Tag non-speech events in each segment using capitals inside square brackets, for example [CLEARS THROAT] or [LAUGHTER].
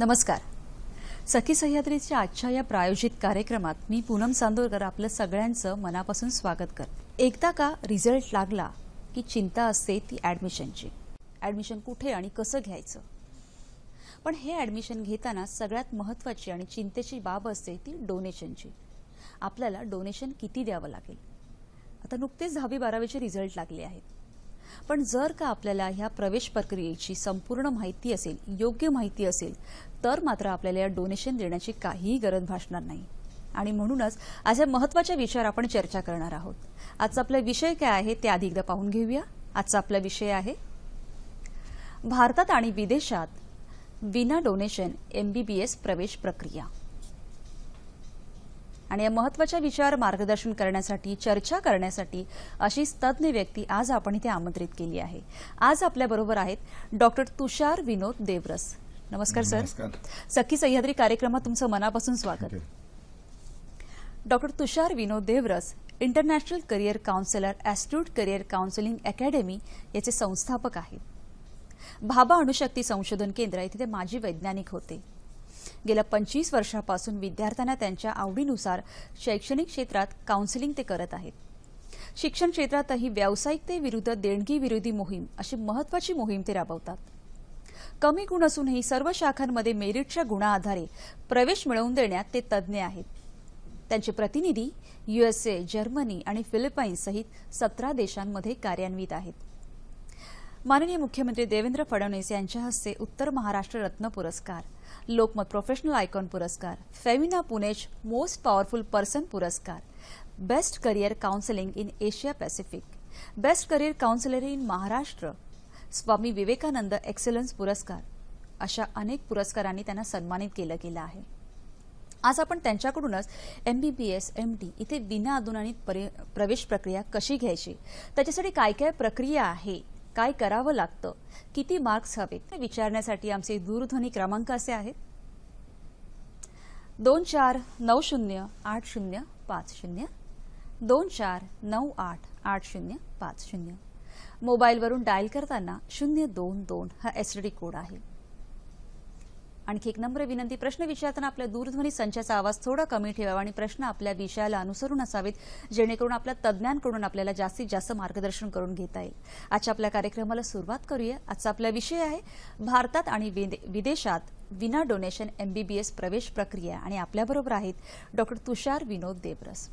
नमस्कार सखी सह्याद्रीच्या आजच्या या प्रायोजित कार्यक्रमात मी पूनम चांदोरकर आपलं सगळ्यांचं मनापासून स्वागत करते एकदा का रिझल्ट लागला की चिंता असते ती ॲडमिशनची ॲडमिशन कुठे आणि कसं घ्यायचं पण हे ॲडमिशन घेताना सगळ्यात महत्त्वाची आणि चिंतेची बाब असते ती डोनेशनची आपल्याला डोनेशन किती द्यावं लागेल आता नुकतेच दहावी बारावीचे रिझल्ट लागले आहेत पण जर का आपल्याला ह्या प्रवेश प्रक्रियेची संपूर्ण माहिती असेल योग्य माहिती असेल तर मात्र आपल्याला या डोनेशन देण्याची काहीही गरज भासणार नाही आणि म्हणूनच असे महत्वाच्या विषयावर आपण चर्चा करणार आहोत आजचा आपला विषय काय आहे ते आधी एकदा पाहून घेऊया आजचा आपला विषय आहे भारतात आणि विदेशात विना डोनेशन एमबीबीएस प्रवेश प्रक्रिया आणि या महत्वाच्या विचार मार्गदर्शन करण्यासाठी चर्चा करण्यासाठी अशी तज्ज्ञ व्यक्ती आज आपण इथे आमंत्रित केली आहे आज आपल्याबरोबर आहेत डॉक्टर तुषार विनोद देवरस नमस्कार सर सखी सह्याद्री कार्यक्रमात तुमचं मनापासून स्वागत doctor Tushar Vinod Deoras international career counsellor astute career counselling academy याचे संस्थापक आहेत भाभा अणुशक्ती संशोधन केंद्र इथे ते माजी वैज्ञानिक होते गेल्या पंचवीस वर्षापासून विद्यार्थ्यांना त्यांच्या आवडीनुसार शैक्षणिक क्षेत्रात काउन्सिलिंग ते करत आहेत शिक्षण क्षेत्रातही व्यावसायिकतेविरुद्ध देणगी विरोधी मोहीम अशी महत्वाची मोहीम ते राबवतात कमी गुण असूनही सर्व शाखांमध्ये मेरिटच्या गुणाआधारे प्रवेश मिळवून देण्यात ते तज्ज्ञ आहेत त्यांचे प्रतिनिधी युएसए जर्मनी आणि फिलिपाईन्स सहित सतरा देशांमध्ये कार्यान्वित आहेत माननीय मुख्यमंत्री देवेंद्र फडणवीस यांच्या हस्ते उत्तर महाराष्ट्र रत्न पुरस्कार लोकमत प्रोफेशनल आयकॉन पुरस्कार फेमिना पुनेश मोस्ट पॉवरफुल पर्सन पुरस्कार best career counselling in Asia Pacific best career counsellor in Maharashtra Swami Vivekananda excellence पुरस्कार अशा अनेक पुरस्कारांनी त्यांना सन्मानित केलं गेलं आहे आज आपण त्यांच्याकडूनच M B B S M इथे विना अधुनानित प्रवेश प्रक्रिया कशी घ्यायची त्याच्यासाठी काय काय प्रक्रिया आहे काय करावं लागतं किती मार्क्स हवेत ते विचारण्यासाठी आमचे दूरध्वनी क्रमांक असे आहेत दोन चार नऊ शून्य आठ शून्य पाच शून्य दोन चार नऊ आठ आठ शून्य पाच शून्य मोबाईलवरून डायल करताना शून्य दोन दोन हा एस डी कोड आहे आणखी एक नम्र विनंती प्रश्न विचारताना आपल्या दूरध्वनी संचाचा आवाज थोडा कमी ठेवावा आणि प्रश्न आपल्या विषयाला अनुसरून असावेत जेणेकरून आपल्या तज्ज्ञांकडून आपल्याला जास्तीत जास्त मार्गदर्शन करून घेता येईल आजच्या आपल्या कार्यक्रमाला सुरुवात करूया आजचा आपला विषय आहे भारतात आणि विदेशात विना डोनेशन एमबीबीएस प्रवेश प्रक्रिया आणि आपल्याबरोबर आहेत डॉक्टर तुषार विनोद देवरस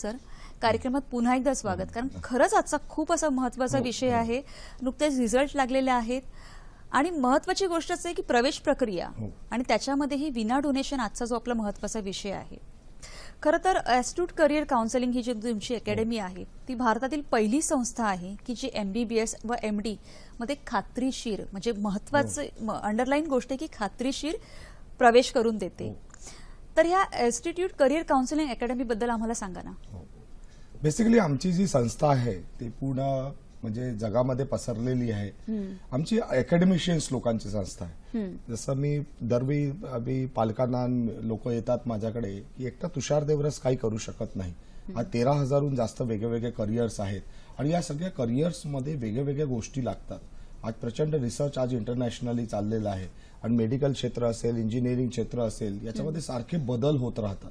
सर कार्यक्रमात पुन्हा एकदा स्वागत कारण खरंच आजचा खूप असा महत्वाचा हो, हो. विषय आहे नुकतेच रिझल्ट लागलेले आहेत आणि महत्वाची गोष्ट आहे की प्रवेश प्रक्रिया हो. आणि त्याच्यामध्येही विना डोनेशन आजचा जो आपला महत्वाचा विषय आहे खरं तर ॲस्ट्यूट करिअर काउन्सिलिंग ही जी तुमची अकॅडमी आहे ती भारतातील पहिली संस्था आहे की जी एमबीबीएस व एम डी मध्ये खात्रीशीर म्हणजे महत्वाचे अंडरलाईन हो. गोष्ट आहे की खात्रीशीर प्रवेश करून देते हो. तर ह्या इन्स्टिट्यूट करिअर काउन्सिलिंग बद्दल आम्हाला सांगा ना बेसिकली आमची जी संस्था आहे ती पूर्ण म्हणजे जगामध्ये पसरलेली आहे आमची अकॅडमिशियन्स लोकांची संस्था आहे जसं मी दरवेळी आम्ही पालकांना लोक येतात माझ्याकडे की एकटा तुषार देवरस काही करू शकत नाही हा तेरा हजारहून जास्त वेगवेगळे करिअर्स आहेत आणि या सगळ्या करिअर्समध्ये वेगवेगळ्या गोष्टी लागतात आज प्रचंड रिसर्च आज इंटरनॅशनली चाललेला आहे आणि मेडिकल क्षेत्र असेल इंजिनिअरिंग क्षेत्र असेल याच्यामध्ये सारखे बदल होत राहतात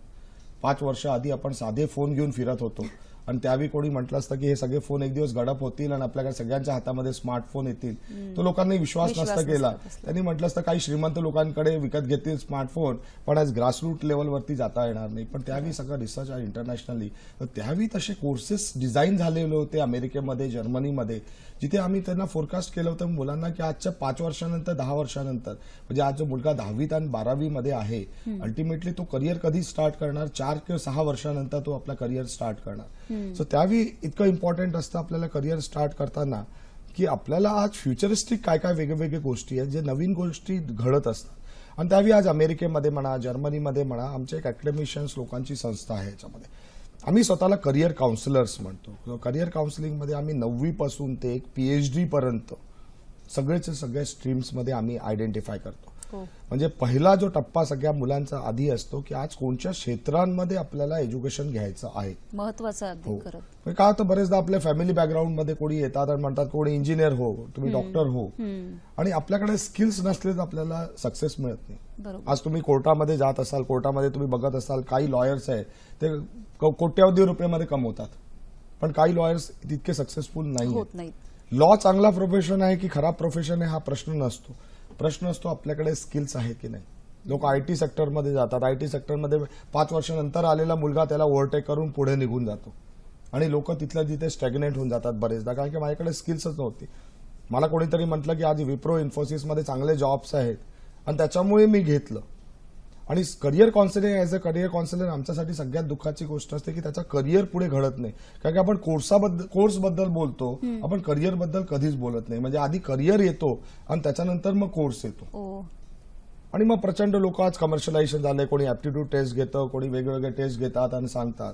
पाच वर्ष आधी आपण साधे फोन घेऊन फिरत होतो आणि त्यावेळी कोणी म्हटलं असतं की हे सगळे फोन एक दिवस गडप होतील आणि आपल्याकडे सगळ्यांच्या हातामध्ये स्मार्टफोन येतील तो लोकांनी विश्वास नसतं केला त्यांनी म्हटलं असतं काही श्रीमंत लोकांकडे विकत घेतील स्मार्टफोन पण आज ग्रासरूट लेवलवरती जाता येणार नाही पण त्यावेळी सगळं रिसर्च आहे इंटरनॅशनली तर त्यावेळी तसे कोर्सेस डिझाईन झालेले होते अमेरिकेमध्ये जर्मनीमध्ये तिथे आम्ही त्यांना फोरकास्ट केलं होतं मुलांना की आजच्या पाच वर्षानंतर दहा वर्षानंतर म्हणजे आज जो मुलगा दहावीत आणि मध्ये आहे अल्टिमेटली तो करिअर कधी स्टार्ट करणार चार किंवा सहा वर्षानंतर तो आपला करिअर स्टार्ट करणार सो त्यावेळी इतकं इम्पॉर्टंट असतं आपल्याला करिअर स्टार्ट करताना की आपल्याला आज फ्युचरिस्टिक काय काय वेगवेगळ्या गोष्टी आहेत जे नवीन गोष्टी घडत असतात आणि त्यावेळी आज अमेरिकेमध्ये म्हणा जर्मनीमध्ये म्हणा आमच्या एक अकॅडमिशियन्स लोकांची संस्था आहे याच्यामध्ये आम्ही स्वतःला करिअर काउन्सिलर्स म्हणतो करिअर काउन्सिलिंगमध्ये आम्ही नववीपासून ते एक पी एच डीपर्यंत स्ट्रीम्स सगळ्या स्ट्रीम्समध्ये आम्ही आयडेंटिफाय करतो हो. म्हणजे पहिला जो टप्पा सगळ्या मुलांचा आधी असतो की आज कोणत्या क्षेत्रांमध्ये आपल्याला एज्युकेशन घ्यायचं आहे महत्वाचं का हो. म्हणजे काय होतं बरेचदा आपल्या फॅमिली बॅकग्राऊंड मध्ये कोणी येतात आणि म्हणतात कोणी इंजिनियर हो तुम्ही डॉक्टर हो आणि आपल्याकडे स्किल्स नसले तर आपल्याला सक्सेस मिळत नाही आज तुम्ही कोर्टामध्ये जात असाल कोर्टामध्ये तुम्ही बघत असाल काही लॉयर्स आहेत ते कोट्यावधी रुपयामध्ये कमवतात पण काही लॉयर्स तितके सक्सेसफुल नाही लॉ चांगला प्रोफेशन आहे की खराब प्रोफेशन आहे हा प्रश्न नसतो प्रश्न असतो आपल्याकडे स्किल्स आहे की नाही लोक आयटी सेक्टरमध्ये जातात आयटी सेक्टरमध्ये पाच वर्षानंतर आलेला मुलगा त्याला ओव्हरटेक करून पुढे निघून जातो आणि लोक तिथल्या तिथे स्टॅग्नेट होऊन जातात बरेचदा कारण की माझ्याकडे स्किल्सच नव्हती मला कोणीतरी म्हटलं की आज विप्रो इन्फोसिसमध्ये चांगले जॉब्स आहेत आणि त्याच्यामुळे मी घेतलं आणि career counselling as a career counsellor आमच्यासाठी सगळ्यात दुःखाची गोष्ट असते की त्याचा करिअर पुढे घडत नाही कारण की आपण कोर्साबद्दल बद्दल बोलतो आपण करिअर बद्दल कधीच बोलत नाही म्हणजे आधी करिअर येतो आणि त्याच्यानंतर मग कोर्स येतो हो. आणि मग प्रचंड लोक आज कमर्शियलायझेशन झाले कोणी ॲप्टिट्यूड टेस्ट घेतं कोणी वेगवेगळे टेस्ट घेतात आणि सांगतात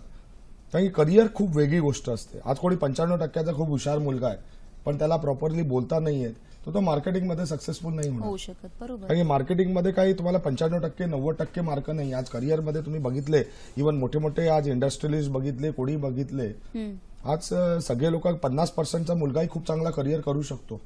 कारण की करिअर खूप वेगळी गोष्ट असते आज कोणी पंच्याण्णव टक्क्याचा खूप हुशार मुलगा आहे पण त्याला प्रॉपरली बोलता नाहीयेत तो तो मार्केटिंगमध्ये सक्सेसफुल नाही होऊ शकत बरोबर मार्केटिंग मार्केटिंगमध्ये काही तुम्हाला पंच्याण्णव टक्के नव्वद टक्के मार्क नाही आज करिअरमध्ये तुम्ही बघितले इव्हन मोठे मोठे आज इंडस्ट्रियलिस्ट बघितले कोणी बघितले आज सगळे लोक पन्नास पर्सेंटचा मुलगाही खूप चांगला करिअर करू शकतो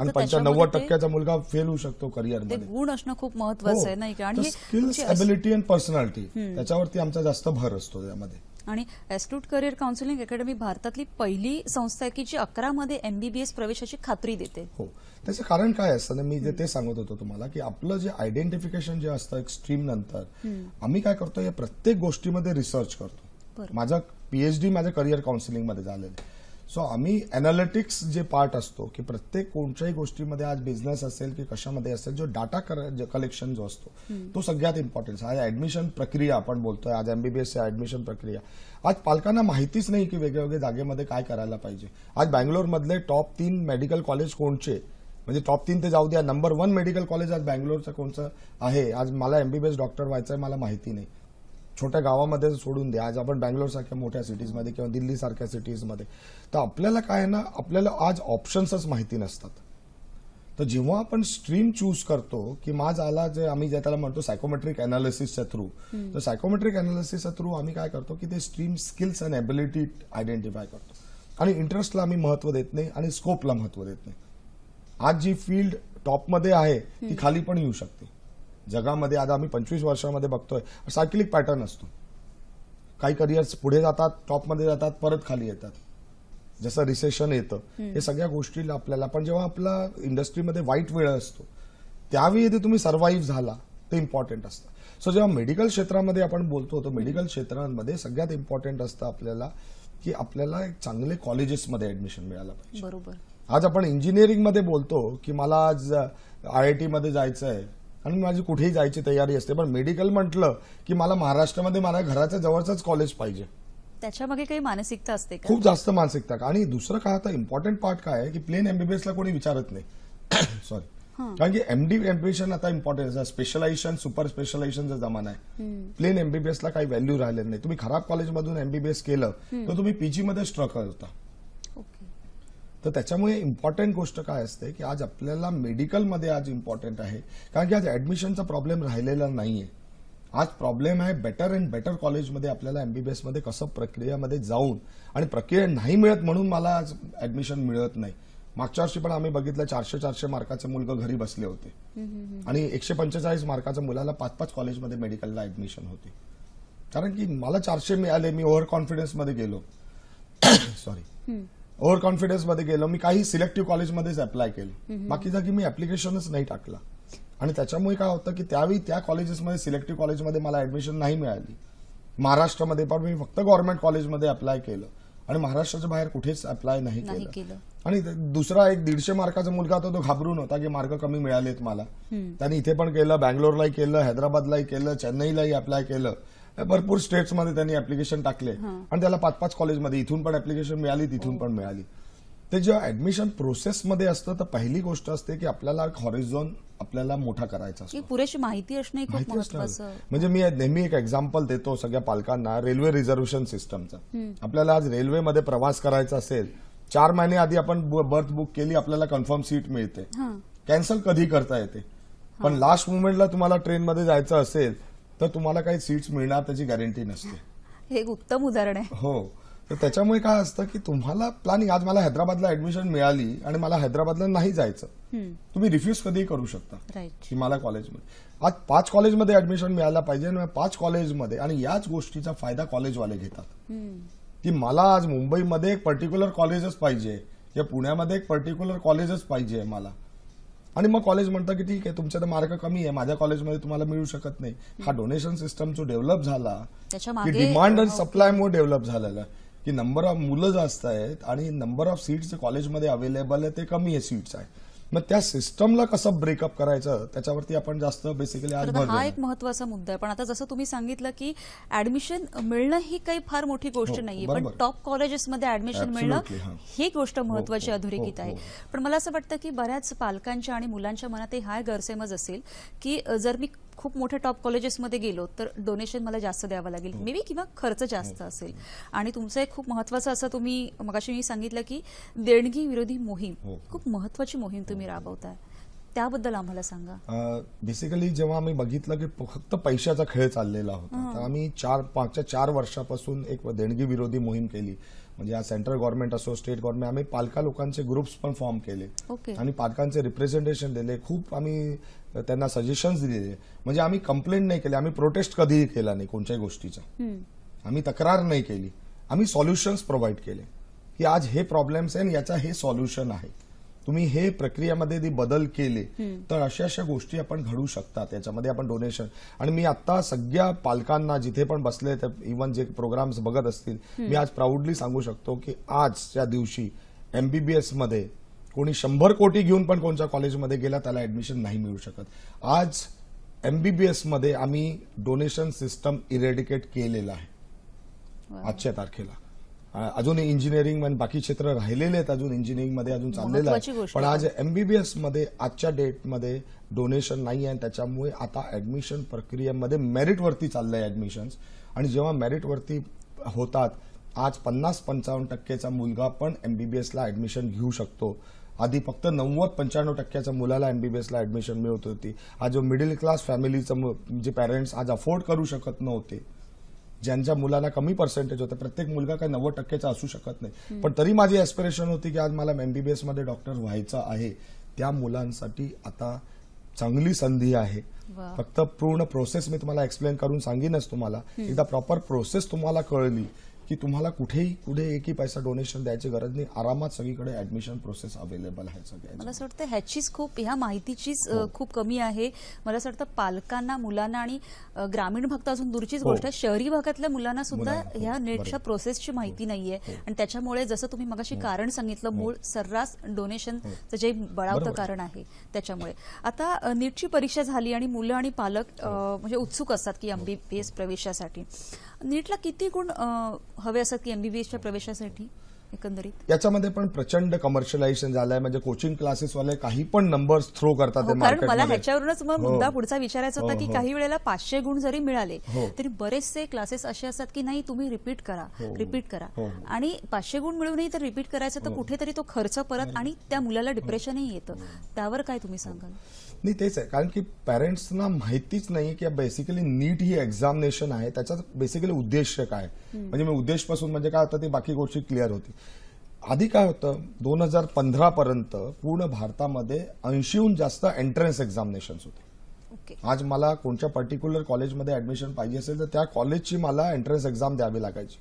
आणि पंच्याण्णव टक्क्याचा मुलगा फेल होऊ शकतो करिअर मध्ये गुण असणं खूप महत्वाचं हो. आहे नाही का आणि स्किल्स अबिलिटी अँड पर्सनॅलिटी त्याच्यावरती आमचा जास्त भर असतो त्यामध्ये आणि एस्ट्यूट करिअर काउन्सिलिंग अकॅडमी भारतातली पहिली संस्था आहे की जी मध्ये एमबीबीएस प्रवेशाची खात्री देते हो त्याचं कारण काय असतं मी जे ते सांगत होतो तुम्हाला की आपलं जे आयडेंटिफिकेशन जे असतं स्ट्रीम नंतर आम्ही काय करतो या प्रत्येक गोष्टीमध्ये रिसर्च करतो माझा पीएचडी माझ्या करिअर काउन्सिलिंगमध्ये झालेलं आहे सो आम्ही अनालिटिक्स जे पार्ट असतो की प्रत्येक कोणत्याही गोष्टीमध्ये आज बिझनेस असेल की कशामध्ये असेल जो डाटा कलेक्शन जो असतो तो सगळ्यात इम्पॉर्टन्स आज ऍडमिशन प्रक्रिया आपण बोलतोय आज एमबीबीएस ऍडमिशन प्रक्रिया आज पालकांना माहितीच नाही की वेगवेगळ्या जागेमध्ये काय करायला पाहिजे आज बँगलोरमधले टॉप तीन मेडिकल कॉलेज कोणचे म्हणजे टॉप तीन ते जाऊ द्या नंबर वन मेडिकल कॉलेज आज बँगलोरचं कोणचं आहे आज मला एमबीबीएस डॉक्टर व्हायचं आहे मला माहिती नाही छोट्या गावामध्ये सोडून द्या आज आपण बँगलोर सारख्या मोठ्या सिटीजमध्ये किंवा दिल्ली सारख्या सिटीजमध्ये तर आपल्याला काय ना आपल्याला आज ऑप्शन्सच माहिती नसतात तर जेव्हा आपण स्ट्रीम चूज करतो की माझ आला जे आम्ही ज्या त्याला म्हणतो सायकोमेट्रिक अनालिसिसच्या थ्रू तर सायकोमेट्रिक अनालिसिसच्या थ्रू आम्ही काय करतो की ते stream skills and ability identify करतो आणि इंटरेस्टला आम्ही महत्व देत नाही आणि स्कोपला महत्व देत नाही आज जी फील्ड टॉपमध्ये आहे ती खाली पण येऊ शकते जगामध्ये आता आम्ही पंचवीस वर्षामध्ये बघतोय सायकलिक पॅटर्न असतो काही करिअर्स पुढे जातात टॉपमध्ये जातात परत खाली येतात जसं रिसेशन येतं हे सगळ्या गोष्टीला आपल्याला पण जेव्हा आपला इंडस्ट्रीमध्ये वाईट वेळ असतो त्यावेळी तुम्ही सर्व्हाइव्ह झाला ते इम्पॉर्टंट असतं सो जेव्हा मेडिकल क्षेत्रामध्ये आपण बोलतो तर मेडिकल क्षेत्रांमध्ये सगळ्यात इम्पॉर्टंट असतं आपल्याला की आपल्याला एक चांगले कॉलेजेसमध्ये ऍडमिशन मिळालं पाहिजे बरोबर आज आपण इंजिनिअरिंगमध्ये बोलतो की मला आज आय आय टीमध्ये जायचं आहे आणि माझी कुठेही जायची तयारी असते पण मेडिकल म्हटलं की मला महाराष्ट्रामध्ये मला घराच्या जवळचंच कॉलेज पाहिजे त्याच्यामध्ये काही मानसिकता असते खूप जास्त मानसिकता आणि दुसरं काय आता इम्पॉर्टंट पार्ट काय आहे की प्लेन एमबीबीएसला कोणी विचारत नाही सॉरी [COUGHS] कारण की एमडी एमबीएशन आता इम्पॉर्टंट स्पेशलायझेशन सुपर स्पेशलायझेशनचा जमाना आहे प्लेन एमबीबीएस ला काही व्हॅल्यू राहिले नाही तुम्ही खराब कॉलेजमधून एमबीबीएस केलं तर तुम्ही पीजी मध्ये स्ट्रगल होता तर त्याच्यामुळे इम्पॉर्टंट गोष्ट काय असते की आज आपल्याला मेडिकलमध्ये आज इम्पॉर्टंट आहे कारण की आज ऍडमिशनचा प्रॉब्लेम राहिलेला नाही आज प्रॉब्लेम आहे बेटर अँड बेटर कॉलेजमध्ये आपल्याला एमबीबीएसमध्ये कसं प्रक्रियामध्ये जाऊन आणि प्रक्रिया नाही मिळत म्हणून मला आज ऍडमिशन मिळत नाही मागच्या वर्षी पण आम्ही बघितलं चारशे चारशे मार्काचे मुलगं घरी बसले होते आणि एकशे पंचेचाळीस मार्काच्या मुलाला पाच पाच कॉलेजमध्ये मेडिकलला ऍडमिशन होते कारण की मला चारशे मिळाले मी ओव्हर कॉन्फिडन्समध्ये गेलो सॉरी [COUGHS] ओव्हर कॉन्फिडन्स मध्ये गेलो मी काही सिलेक्टिव्ह कॉलेजमध्येच अप्लाय केलं बाकी जागी मी ऍप्लिकेशनच नाही टाकला आणि त्याच्यामुळे काय होतं की त्यावेळी त्या कॉलेजेसमध्ये सिलेक्टिव्ह कॉलेजमध्ये मला ऍडमिशन नाही मिळाली महाराष्ट्रामध्ये पण मी फक्त गव्हर्नमेंट कॉलेजमध्ये अप्लाय केलं आणि महाराष्ट्राच्या बाहेर कुठेच अप्लाय नाही केलं आणि दुसरा एक दीडशे मार्काचा मुलगा होता तो घाबरून होता की मार्क कमी मिळालेत मला त्याने इथे पण केलं बँगलोरलाही केलं हैदराबादलाही केलं चेन्नईलाही अप्लाय केलं भरपूर स्टेट्समध्ये त्यांनी ऍप्लिकेशन टाकले आणि त्याला पाच पाच कॉलेजमध्ये इथून पण ऍप्लिकेशन मिळाली तिथून पण मिळाली ते जेव्हा ऍडमिशन प्रोसेसमध्ये असतं तर पहिली गोष्ट असते की आपल्याला हॉरिझॉन आपल्याला मोठा करायचा असतो पुरेशी माहिती असणे माहिती असणं म्हणजे मी नेहमी एक एक्झाम्पल देतो सगळ्या पालकांना रेल्वे रिझर्वेशन सिस्टमचा आपल्याला आज रेल्वेमध्ये प्रवास करायचा असेल चार महिने आधी आपण बर्थ बुक केली आपल्याला कन्फर्म सीट मिळते कॅन्सल कधी करता येते पण लास्ट मुमेंटला तुम्हाला ट्रेनमध्ये जायचं असेल तर तुम्हाला काही सीट्स मिळणार त्याची गॅरंटी नसते हे उत्तम उदाहरण आहे हो तर त्याच्यामुळे काय असतं की तुम्हाला प्लॅनिंग आज मला हैदराबादला ऍडमिशन मिळाली आणि मला हैदराबादला नाही जायचं तुम्ही रिफ्यूज कधीही करू शकता की मला कॉलेजमध्ये आज पाच कॉलेजमध्ये ऍडमिशन मिळायला पाहिजे आणि पाच कॉलेजमध्ये आणि याच गोष्टीचा फायदा कॉलेजवाले घेतात की मला आज मुंबईमध्ये एक पर्टिक्युलर कॉलेजच पाहिजे या पुण्यामध्ये एक पर्टिक्युलर कॉलेजच पाहिजे मला आणि मग कॉलेज म्हणतं की ठीक आहे तुमचे तर मार्क कमी आहे माझ्या कॉलेजमध्ये तुम्हाला मिळू शकत नाही हा डोनेशन सिस्टम जो डेव्हलप झाला की डिमांड आणि सप्लायमुळे डेव्हलप झालेला की नंबर ऑफ मुलं जास्त आहेत आणि नंबर ऑफ सीट्स कॉलेजमध्ये अवेलेबल आहे ते कमी आहे सीट्स आहे मग त्या सिस्टमला कसं ब्रेकअप करायचं त्याच्यावरती आपण जास्त बेसिकली आज हा एक महत्वाचा मुद्दा आहे पण आता जसं तुम्ही सांगितलं की ऍडमिशन मिळणं ही काही फार मोठी गोष्ट हो, नाहीये पण टॉप कॉलेजेसमध्ये ऍडमिशन मिळणं ही गोष्ट हो, महत्वाची हो, अधोरेखित आहे पण मला असं वाटतं की बऱ्याच पालकांच्या आणि मुलांच्या मनात हा गैरसमज असेल की जर मी खूप मोठ्या टॉप कॉलेजेसमध्ये गेलो तर डोनेशन मला जास्त द्यावं लागेल मे हो. बी किंवा खर्च हो. जास्त असेल आणि तुमचं एक खूप महत्वाचं असं तुम्ही मगाशी मी सांगितलं की देणगी विरोधी मोहीम हो. खूप महत्वाची मोहीम तुम्ही राबवताय त्याबद्दल आम्हाला सांगा बेसिकली जेव्हा आम्ही बघितलं की फक्त पैशाचा खेळ चाललेला होता तर आम्ही चार मागच्या चार वर्षापासून एक देणगी विरोधी मोहीम केली म्हणजे या सेंट्रल गव्हर्नमेंट असो स्टेट गव्हर्नमेंट आम्ही पालका लोकांचे ग्रुप्स पण फॉर्म केले okay. आणि पालकांचे रिप्रेझेंटेशन दिले खूप आम्ही त्यांना सजेशन्स दिले म्हणजे आम्ही कंप्लेंट नाही केली आम्ही प्रोटेस्ट कधीही केला नाही कोणत्याही गोष्टीचा आम्ही तक्रार नाही केली आम्ही सॉल्युशन्स प्रोव्हाइड केले की आज हे प्रॉब्लेम्स आहे याचा हे सॉल्युशन आहे तुम्ही हे प्रक्रियामध्ये बदल केले तर अशा अशा गोष्टी आपण घडू शकतात याच्यामध्ये आपण डोनेशन आणि मी आता सगळ्या पालकांना जिथे पण बसले ते इव्हन जे प्रोग्राम्स बघत असतील मी आज प्राऊडली सांगू शकतो की आजच्या दिवशी एमबीबीएस मध्ये कोणी शंभर कोटी घेऊन पण कोणत्या कॉलेजमध्ये गेला त्याला ऍडमिशन नाही मिळू शकत आज एमबीबीएस मध्ये आम्ही डोनेशन सिस्टम इरेडिकेट केलेला आहे आजच्या तारखेला अजून इंजिनिअरिंग म्हणजे बाकी क्षेत्र राहिलेले आहेत अजून मध्ये अजून चाललेलं आहे पण आज एमबीबीएस मध्ये आजच्या डेटमध्ये डोनेशन नाही आहे त्याच्यामुळे आता ऍडमिशन प्रक्रियेमध्ये मेरिटवरती वरती आहे ॲडमिशन्स आणि जेव्हा मेरिटवरती होतात आज पन्नास पंचावन्न टक्केचा मुलगा पण एमबीबीएसला ऍडमिशन घेऊ शकतो आधी फक्त नव्वद पंच्याण्णव टक्क्याच्या मुलाला एमबीबीएसला ऍडमिशन मिळत होती आज जो मिडल क्लास फॅमिलीचं जे पॅरेंट्स आज अफोर्ड करू शकत नव्हते ज्यांच्या मुलांना कमी पर्सेंटेज होते प्रत्येक मुलगा काही नव्वद टक्केचा असू शकत नाही पण तरी माझी एस्पिरेशन होती की आज मला एमबीबीएस मध्ये डॉक्टर व्हायचं आहे त्या मुलांसाठी आता चांगली संधी आहे फक्त पूर्ण प्रोसेस मी तुम्हाला एक्सप्लेन करून सांगेनच तुम्हाला एकदा प्रॉपर प्रोसेस तुम्हाला कळली की तुम्हाला कुठेही कुठे एकही पैसा डोनेशन द्यायची गरज नाही आरामात सगळीकडे ऍडमिशन प्रोसेस अवेलेबल आहे सगळ्या मला असं वाटतं ह्याचीच खूप ह्या माहितीचीच हो. खूप कमी आहे मला असं वाटतं पालकांना मुलांना आणि ग्रामीण भक्त अजून दूरचीच हो. गोष्ट आहे शहरी भागातल्या मुलांना सुद्धा हो. ह्या नेटच्या प्रोसेसची माहिती नाहीये आणि त्याच्यामुळे जसं तुम्ही मगाशी कारण सांगितलं मूळ सर्रास डोनेशनचं जे बळावतं कारण आहे त्याच्यामुळे आता नीटची परीक्षा झाली आणि मुलं आणि पालक म्हणजे उत्सुक असतात की एमबीबीएस प्रवेशासाठी नीटला किती गुण हवे असतात की एमबीबीएसच्या प्रवेशासाठी एकंदरीत याच्यामध्ये पण प्रचंड कमर्शियलायझेशन झालंय म्हणजे कोचिंग क्लासेसवाले काही पण नंबर्स थ्रो करतात हो, कारण मला ह्याच्यावरूनच मग हो. मुद्दा पुढचा विचारायचा होता हो, की काही वेळेला पाचशे गुण जरी मिळाले तरी बरेचसे क्लासेस असे असतात की नाही तुम्ही रिपीट करा रिपीट करा आणि पाचशे गुण मिळूनही तर रिपीट करायचं तर कुठेतरी तो खर्च परत आणि त्या मुलाला डिप्रेशनही येतं त्यावर काय तुम्ही सांगाल नाही तेच आहे कारण की पॅरेंट्सना माहितीच नाही की बेसिकली नीट ही एक्झामिनेशन आहे त्याचा बेसिकली उद्देश काय म्हणजे मी पासून म्हणजे काय होतं ते बाकी गोष्टी क्लिअर होती आधी काय होतं दोन हजार पंधरा पर्यंत पूर्ण भारतामध्ये ऐंशीहून जास्त एंट्रन्स एक्झामिनेशन्स होते आज मला कोणत्या पर्टिक्युलर कॉलेजमध्ये ऍडमिशन पाहिजे असेल तर त्या कॉलेजची मला एंट्रन्स एक्झाम द्यावी लागायची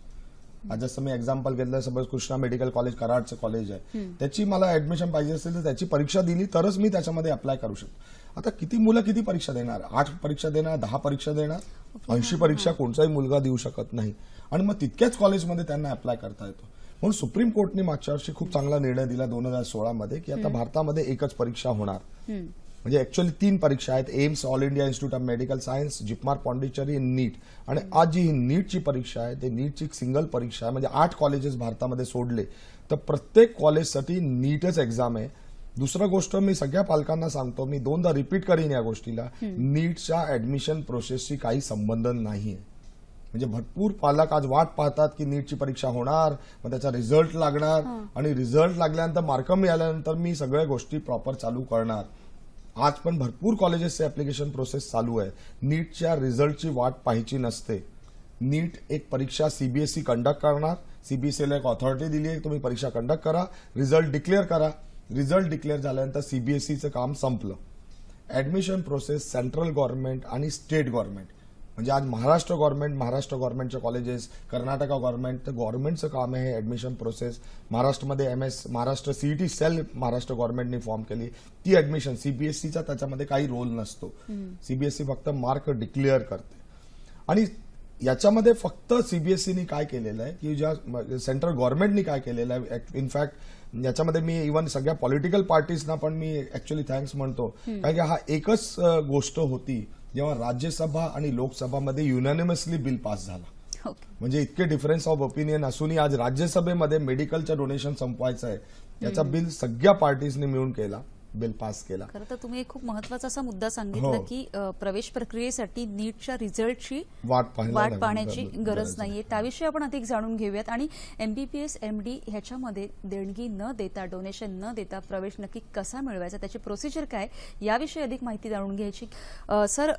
जसं मी एक्झाम्पल घेतलं सबज कृष्णा मेडिकल कॉलेज कराडचं कॉलेज आहे त्याची मला ऍडमिशन पाहिजे असेल तर त्याची परीक्षा दिली तरच मी त्याच्यामध्ये अप्लाय करू शकतो आता किती मुलं किती परीक्षा देणार आठ परीक्षा देणार दहा परीक्षा देणार ऐंशी परीक्षा कोणताही मुलगा देऊ शकत नाही आणि मग तितक्याच कॉलेजमध्ये त्यांना अप्लाय करता येतो म्हणून सुप्रीम कोर्टने मागच्या वर्षी खूप चांगला निर्णय दिला दोन हजार सोळामध्ये की आता भारतामध्ये एकच परीक्षा होणार म्हणजे ऍक्च्युअली तीन परीक्षा आहेत AIIMS all India institute of medical science JIPMER Pondicherry NEET आणि आज जी ही नीटची परीक्षा आहे ते नीटची सिंगल परीक्षा आहे म्हणजे आठ कॉलेजेस भारतामध्ये सोडले तर प्रत्येक कॉलेजसाठी नीटच एक्झाम आहे दुसरं गोष्ट मी सगळ्या पालकांना सांगतो मी दोनदा रिपीट करीन या गोष्टीला नीटच्या ऍडमिशन प्रोसेसशी काही संबंध नाही आहे म्हणजे भरपूर पालक आज वाट पाहतात की नीटची परीक्षा होणार मग त्याचा रिझल्ट लागणार आणि रिझल्ट लागल्यानंतर मार्क मिळाल्यानंतर मी सगळ्या गोष्टी प्रॉपर चालू करणार आज पण भरपूर कॉलेजेसचे ॲप्लिकेशन प्रोसेस चालू आहे नीटच्या रिझल्टची वाट पाहायची नसते नीट एक परीक्षा सीबीएसई कंडक्ट e करणार सीबीएसईला e एक ऑथॉरिटी दिली आहे तुम्ही परीक्षा कंडक्ट करा रिझल्ट डिक्लेअर करा रिझल्ट डिक्लेअर झाल्यानंतर सीबीएसईचं e काम संपलं ऍडमिशन प्रोसेस सेंट्रल गव्हर्नमेंट आणि स्टेट गव्हर्नमेंट म्हणजे आज महाराष्ट्र गव्हर्नमेंट महाराष्ट्र गव्हर्नमेंटचे कॉलेजेस कर्नाटका गव्हर्नमेंट तर गव्हर्नमेंटचं काम आहे ऍडमिशन प्रोसेस महाराष्ट्रमध्ये M S Maharashtra CET cell e Maharashtra गव्हर्नमेंटने फॉर्म केली ती सीबीएसई e चा त्याच्यामध्ये काही रोल नसतो सीबीएसई e फक्त मार्क डिक्लेअर करते आणि याच्यामध्ये फक्त ने काय केलेलं आहे की ज्या सेंट्रल गव्हर्नमेंटनी काय केलेलं आहे इनफॅक्ट याच्यामध्ये मी इव्हन सगळ्या पॉलिटिकल पार्टीजना पण मी ऍक्च्युली थँक्स म्हणतो कारण की हा एकच गोष्ट होती जेव्हा राज्यसभा आणि लोकसभामध्ये युनानिमसली बिल पास झाला म्हणजे इतके डिफरन्स ऑफ ओपिनियन असूनही आज राज्यसभेमध्ये मेडिकलच्या डोनेशन संपवायचं आहे त्याचा बिल सगळ्या पार्टीजने मिळून केला बिल पास केला खरं तर तुम्ही एक खूप महत्वाचा असा मुद्दा सांगितला हो. की प्रवेश प्रक्रियेसाठी नीटच्या रिझल्टची वाट वाट पाहण्याची गरज नाहीये त्याविषयी आपण अधिक जाणून घेऊयात आणि एमबीपीएस एमडी ह्याच्यामध्ये देणगी न देता डोनेशन न देता प्रवेश नक्की कसा मिळवायचा त्याची प्रोसिजर काय याविषयी अधिक माहिती जाणून घ्यायची सर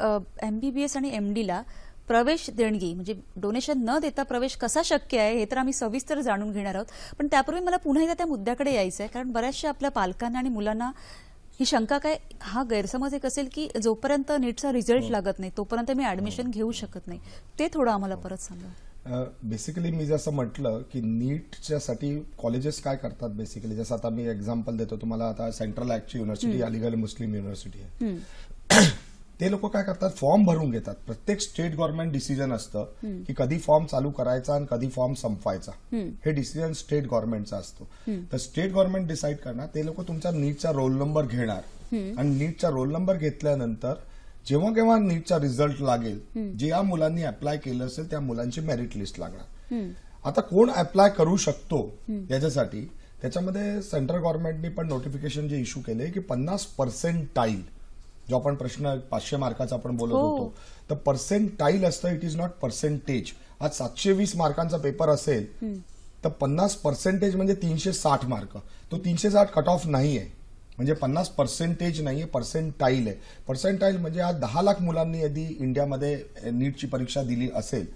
एमबीबीएस आणि ला प्रवेश देणगी म्हणजे डोनेशन न देता प्रवेश कसा शक्य आहे हे तर आम्ही सविस्तर जाणून घेणार आहोत पण त्यापूर्वी मला पुन्हा एकदा त्या मुद्द्याकडे यायचं आहे कारण बऱ्याचशा आपल्या पालकांना आणि मुलांना ही शंका काय हा गैरसमज एक असेल की जोपर्यंत नीटचा रिझल्ट हो. लागत नाही तोपर्यंत मी ऍडमिशन हो. घेऊ शकत नाही ते थोडं आम्हाला परत सांगा बेसिकली मी जसं म्हटलं की नीटच्या साठी कॉलेजेस काय करतात बेसिकली जसं आता मी एक्झाम्पल देतो तुम्हाला आता सेंट्रल ऍक्टची युनिव्हर्सिटी अलीगड मुस्लिम युनिव्हर्सिटी आहे [CLEARS THROAT] [CLEARS THROAT] ते लोक काय करतात फॉर्म भरून घेतात प्रत्येक स्टेट गव्हर्नमेंट डिसिजन असतं की कधी फॉर्म चालू करायचा आणि कधी फॉर्म संपवायचा हे डिसिजन स्टेट गव्हर्नमेंटचा असतो तर स्टेट गव्हर्नमेंट डिसाईड करणार ते लोक तुमचा नीटचा रोल नंबर घेणार आणि नीटचा रोल नंबर घेतल्यानंतर जेव्हा केव्हा नीटचा रिझल्ट लागेल जे या मुलांनी अप्लाय केलं असेल त्या मुलांची मेरिट लिस्ट लागणार आता कोण अप्लाय करू शकतो याच्यासाठी त्याच्यामध्ये सेंट्रल गव्हर्नमेंटनी पण नोटिफिकेशन जे इश्यू केले की पन्नास पर्सेंट टाईल जो आपण प्रश्न पाचशे मार्काचा आपण बोलत हो. होतो तर टाईल असतं इट इज नॉट पर्सेंटेज आज सातशे वीस मार्कांचा पेपर असेल तर पन्नास पर्सेंटेज म्हणजे तीनशे साठ मार्क तो तीनशे साठ कट ऑफ नाही आहे म्हणजे पन्नास पर्सेंटेज नाही आहे टाईल आहे पर्सेंटाईल म्हणजे आज दहा लाख मुलांनी यदी इंडियामध्ये नीटची परीक्षा दिली असेल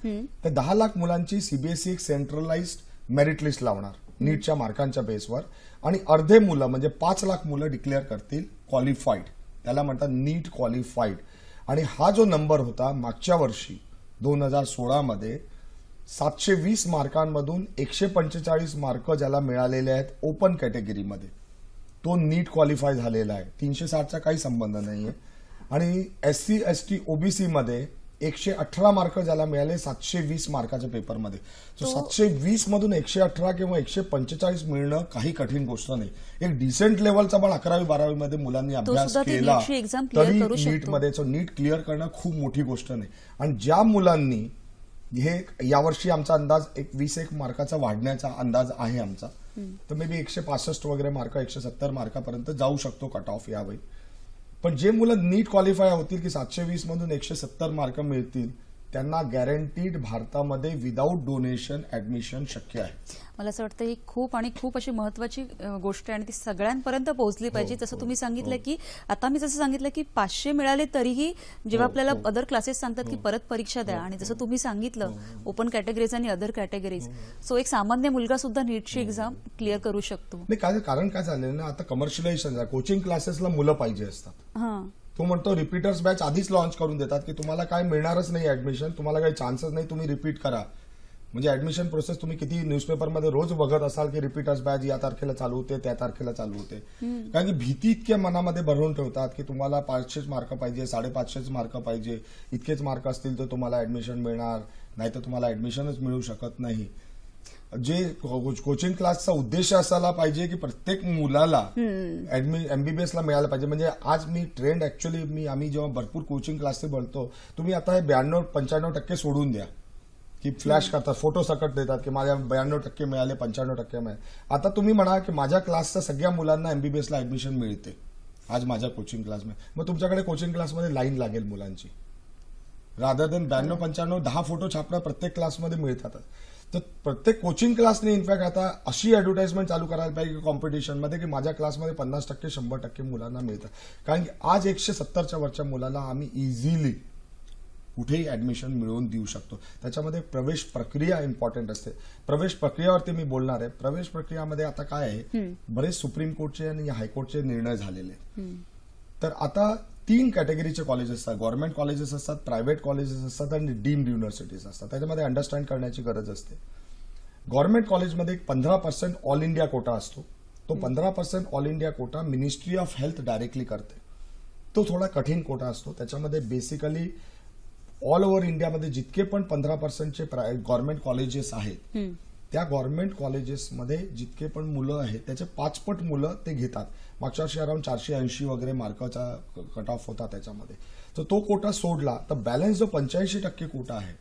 तर दहा लाख मुलांची सीबीएसई e एक सेंट्रलाइज मेरिट लिस्ट लावणार नीटच्या मार्कांच्या बेसवर आणि अर्धे मुलं म्हणजे पाच लाख मुलं डिक्लेअर करतील क्वालिफाईड त्याला म्हणतात नीट क्वालिफाईड आणि हा जो नंबर होता मागच्या वर्षी दोन हजार सोळामध्ये सातशे वीस मार्कांमधून एकशे पंचेचाळीस मार्क ज्याला मिळालेले आहेत ओपन कॅटेगरीमध्ये तो नीट क्वालिफाय झालेला आहे तीनशे साठचा काही संबंध नाही आहे आणि एस सी एस टी ओबीसीमध्ये एकशे अठरा मार्क ज्याला मिळाले सातशे वीस मार्काच्या पेपरमध्ये सो सातशे वीस मधून एकशे अठरा किंवा एकशे पंचेचाळीस मिळणं काही कठीण गोष्ट नाही एक डिसेंट लेवलचा पण अकरावी बारावी मध्ये मुलांनी अभ्यास केला तरी नीटमध्ये मध्ये नीट क्लिअर करणं खूप मोठी गोष्ट नाही आणि ज्या मुलांनी हे यावर्षी आमचा अंदाज एक वीस एक मार्काचा वाढण्याचा अंदाज आहे आमचा तर मे बी एकशे पासष्ट वगैरे मार्क एकशे सत्तर मार्कापर्यंत जाऊ शकतो कट ऑफ यावेळी पण जे मुलं नीट क्वालिफाय होतील की सातशे वीस मधून एकशे सत्तर मार्क मिळतील त्यांना गॅरंटीड भारतामध्ये विदाऊट डोनेशन ऍडमिशन शक्य आहे मला असं वाटतं ही खूप आणि खूप अशी महत्वाची गोष्ट आहे आणि ती सगळ्यांपर्यंत पोहोचली हो, पाहिजे जसं हो, तुम्ही सांगितलं हो. की आता मी जसं सांगितलं की पाचशे मिळाले तरीही जेव्हा आपल्याला अदर क्लासेस सांगतात की परत परीक्षा द्या आणि जसं तुम्ही सांगितलं ओपन कॅटेगरीज आणि अदर कॅटेगरीज सो एक सामान्य मुलगा सुद्धा नीटची एक्झाम क्लिअर करू शकतो कारण काय झालं ना आता कमर्शियलायझेशन कोचिंग क्लासेसला मुलं पाहिजे असतात तो म्हणतो रिपीटर्स बॅच आधीच लॉन्च करून देतात की तुम्हाला काय मिळणारच नाही ऍडमिशन तुम्हाला काही चान्सेस नाही तुम्ही रिपीट करा म्हणजे ऍडमिशन प्रोसेस तुम्ही किती न्यूजपेपरमध्ये रोज बघत असाल की रिपीटर्स बॅच या तारखेला चालू होते त्या तारखेला चालू होते कारण की भीती इतक्या मनामध्ये भरून ठेवतात की तुम्हाला पाचशेच मार्क पाहिजे साडेपाचशेच मार्क पाहिजे इतकेच मार्क असतील तर तुम्हाला ऍडमिशन मिळणार नाही तुम्हाला ऍडमिशनच मिळू शकत नाही जे कोचिंग क्लासचा उद्देश असायला पाहिजे की प्रत्येक मुलाला एमबीबीएस ला मिळायला पाहिजे म्हणजे आज मी ट्रेंड ऍक्च्युली मी आम्ही जेव्हा भरपूर कोचिंग क्लास बोलतो तुम्ही आता हे ब्याण्णव पंच्याण्णव टक्के सोडून द्या की फ्लॅश करतात फोटो सकट देतात की माझ्या ब्याण्णव टक्के मिळाले पंच्याण्णव टक्के मिळाले आता तुम्ही म्हणा की माझ्या क्लासच्या सगळ्या मुलांना एमबीबीएसला ऍडमिशन मिळते आज माझ्या कोचिंग क्लासमध्ये मग तुमच्याकडे कोचिंग क्लासमध्ये लाईन लागेल मुलांची राधर देन ब्याण्णव हो. पंच्याण्णव दहा फोटो छापणं प्रत्येक क्लासमध्ये मिळतात तर प्रत्येक कोचिंग क्लासने इनफॅक्ट आता अशी ऍडव्हर्टाईजमेंट चालू करायला पाहिजे की कॉम्पिटिशनमध्ये की माझ्या क्लासमध्ये पन्नास टक्के शंभर टक्के मुलांना मिळतात कारण की आज एकशे सत्तरच्या वरच्या मुलाला आम्ही इझिली कुठेही ऍडमिशन मिळवून देऊ शकतो त्याच्यामध्ये प्रवेश प्रक्रिया इम्पॉर्टंट असते प्रवेश प्रक्रियावरती मी बोलणार आहे प्रवेश प्रक्रियामध्ये आता काय आहे बरेच सुप्रीम कोर्टचे आणि हायकोर्टचे निर्णय झालेले तर आता तीन कॅटेगरीचे कॉलेजेस असतात गव्हर्नमेंट कॉलेजेस असतात प्रायव्हेट कॉलेजेस असतात आणि डीम्ड युनिव्हर्सिटीज असतात त्याच्यामध्ये अंडरस्टँड करण्याची गरज असते गव्हर्नमेंट कॉलेजमध्ये एक पंधरा पर्सेंट ऑल इंडिया कोटा असतो तो पंधरा percent all India quota ministry of health directly करते तो थोडा कठीण कोटा असतो त्याच्यामध्ये बेसिकली ऑल ओव्हर इंडियामध्ये जितके पण पंधरा पर्सेंटचे गव्हर्नमेंट कॉलेजेस आहेत त्या गव्हर्नमेंट कॉलेजेसमध्ये जितके पण मुलं आहेत त्याचे पाचपट मुलं ते घेतात मागच्या वर्षी अराउंड चारशे ऐंशी वगैरे मार्काचा कट ऑफ होता त्याच्यामध्ये तर तो कोटा सोडला तर बॅलन्स जो पंच्याऐंशी टक्के कोटा आहे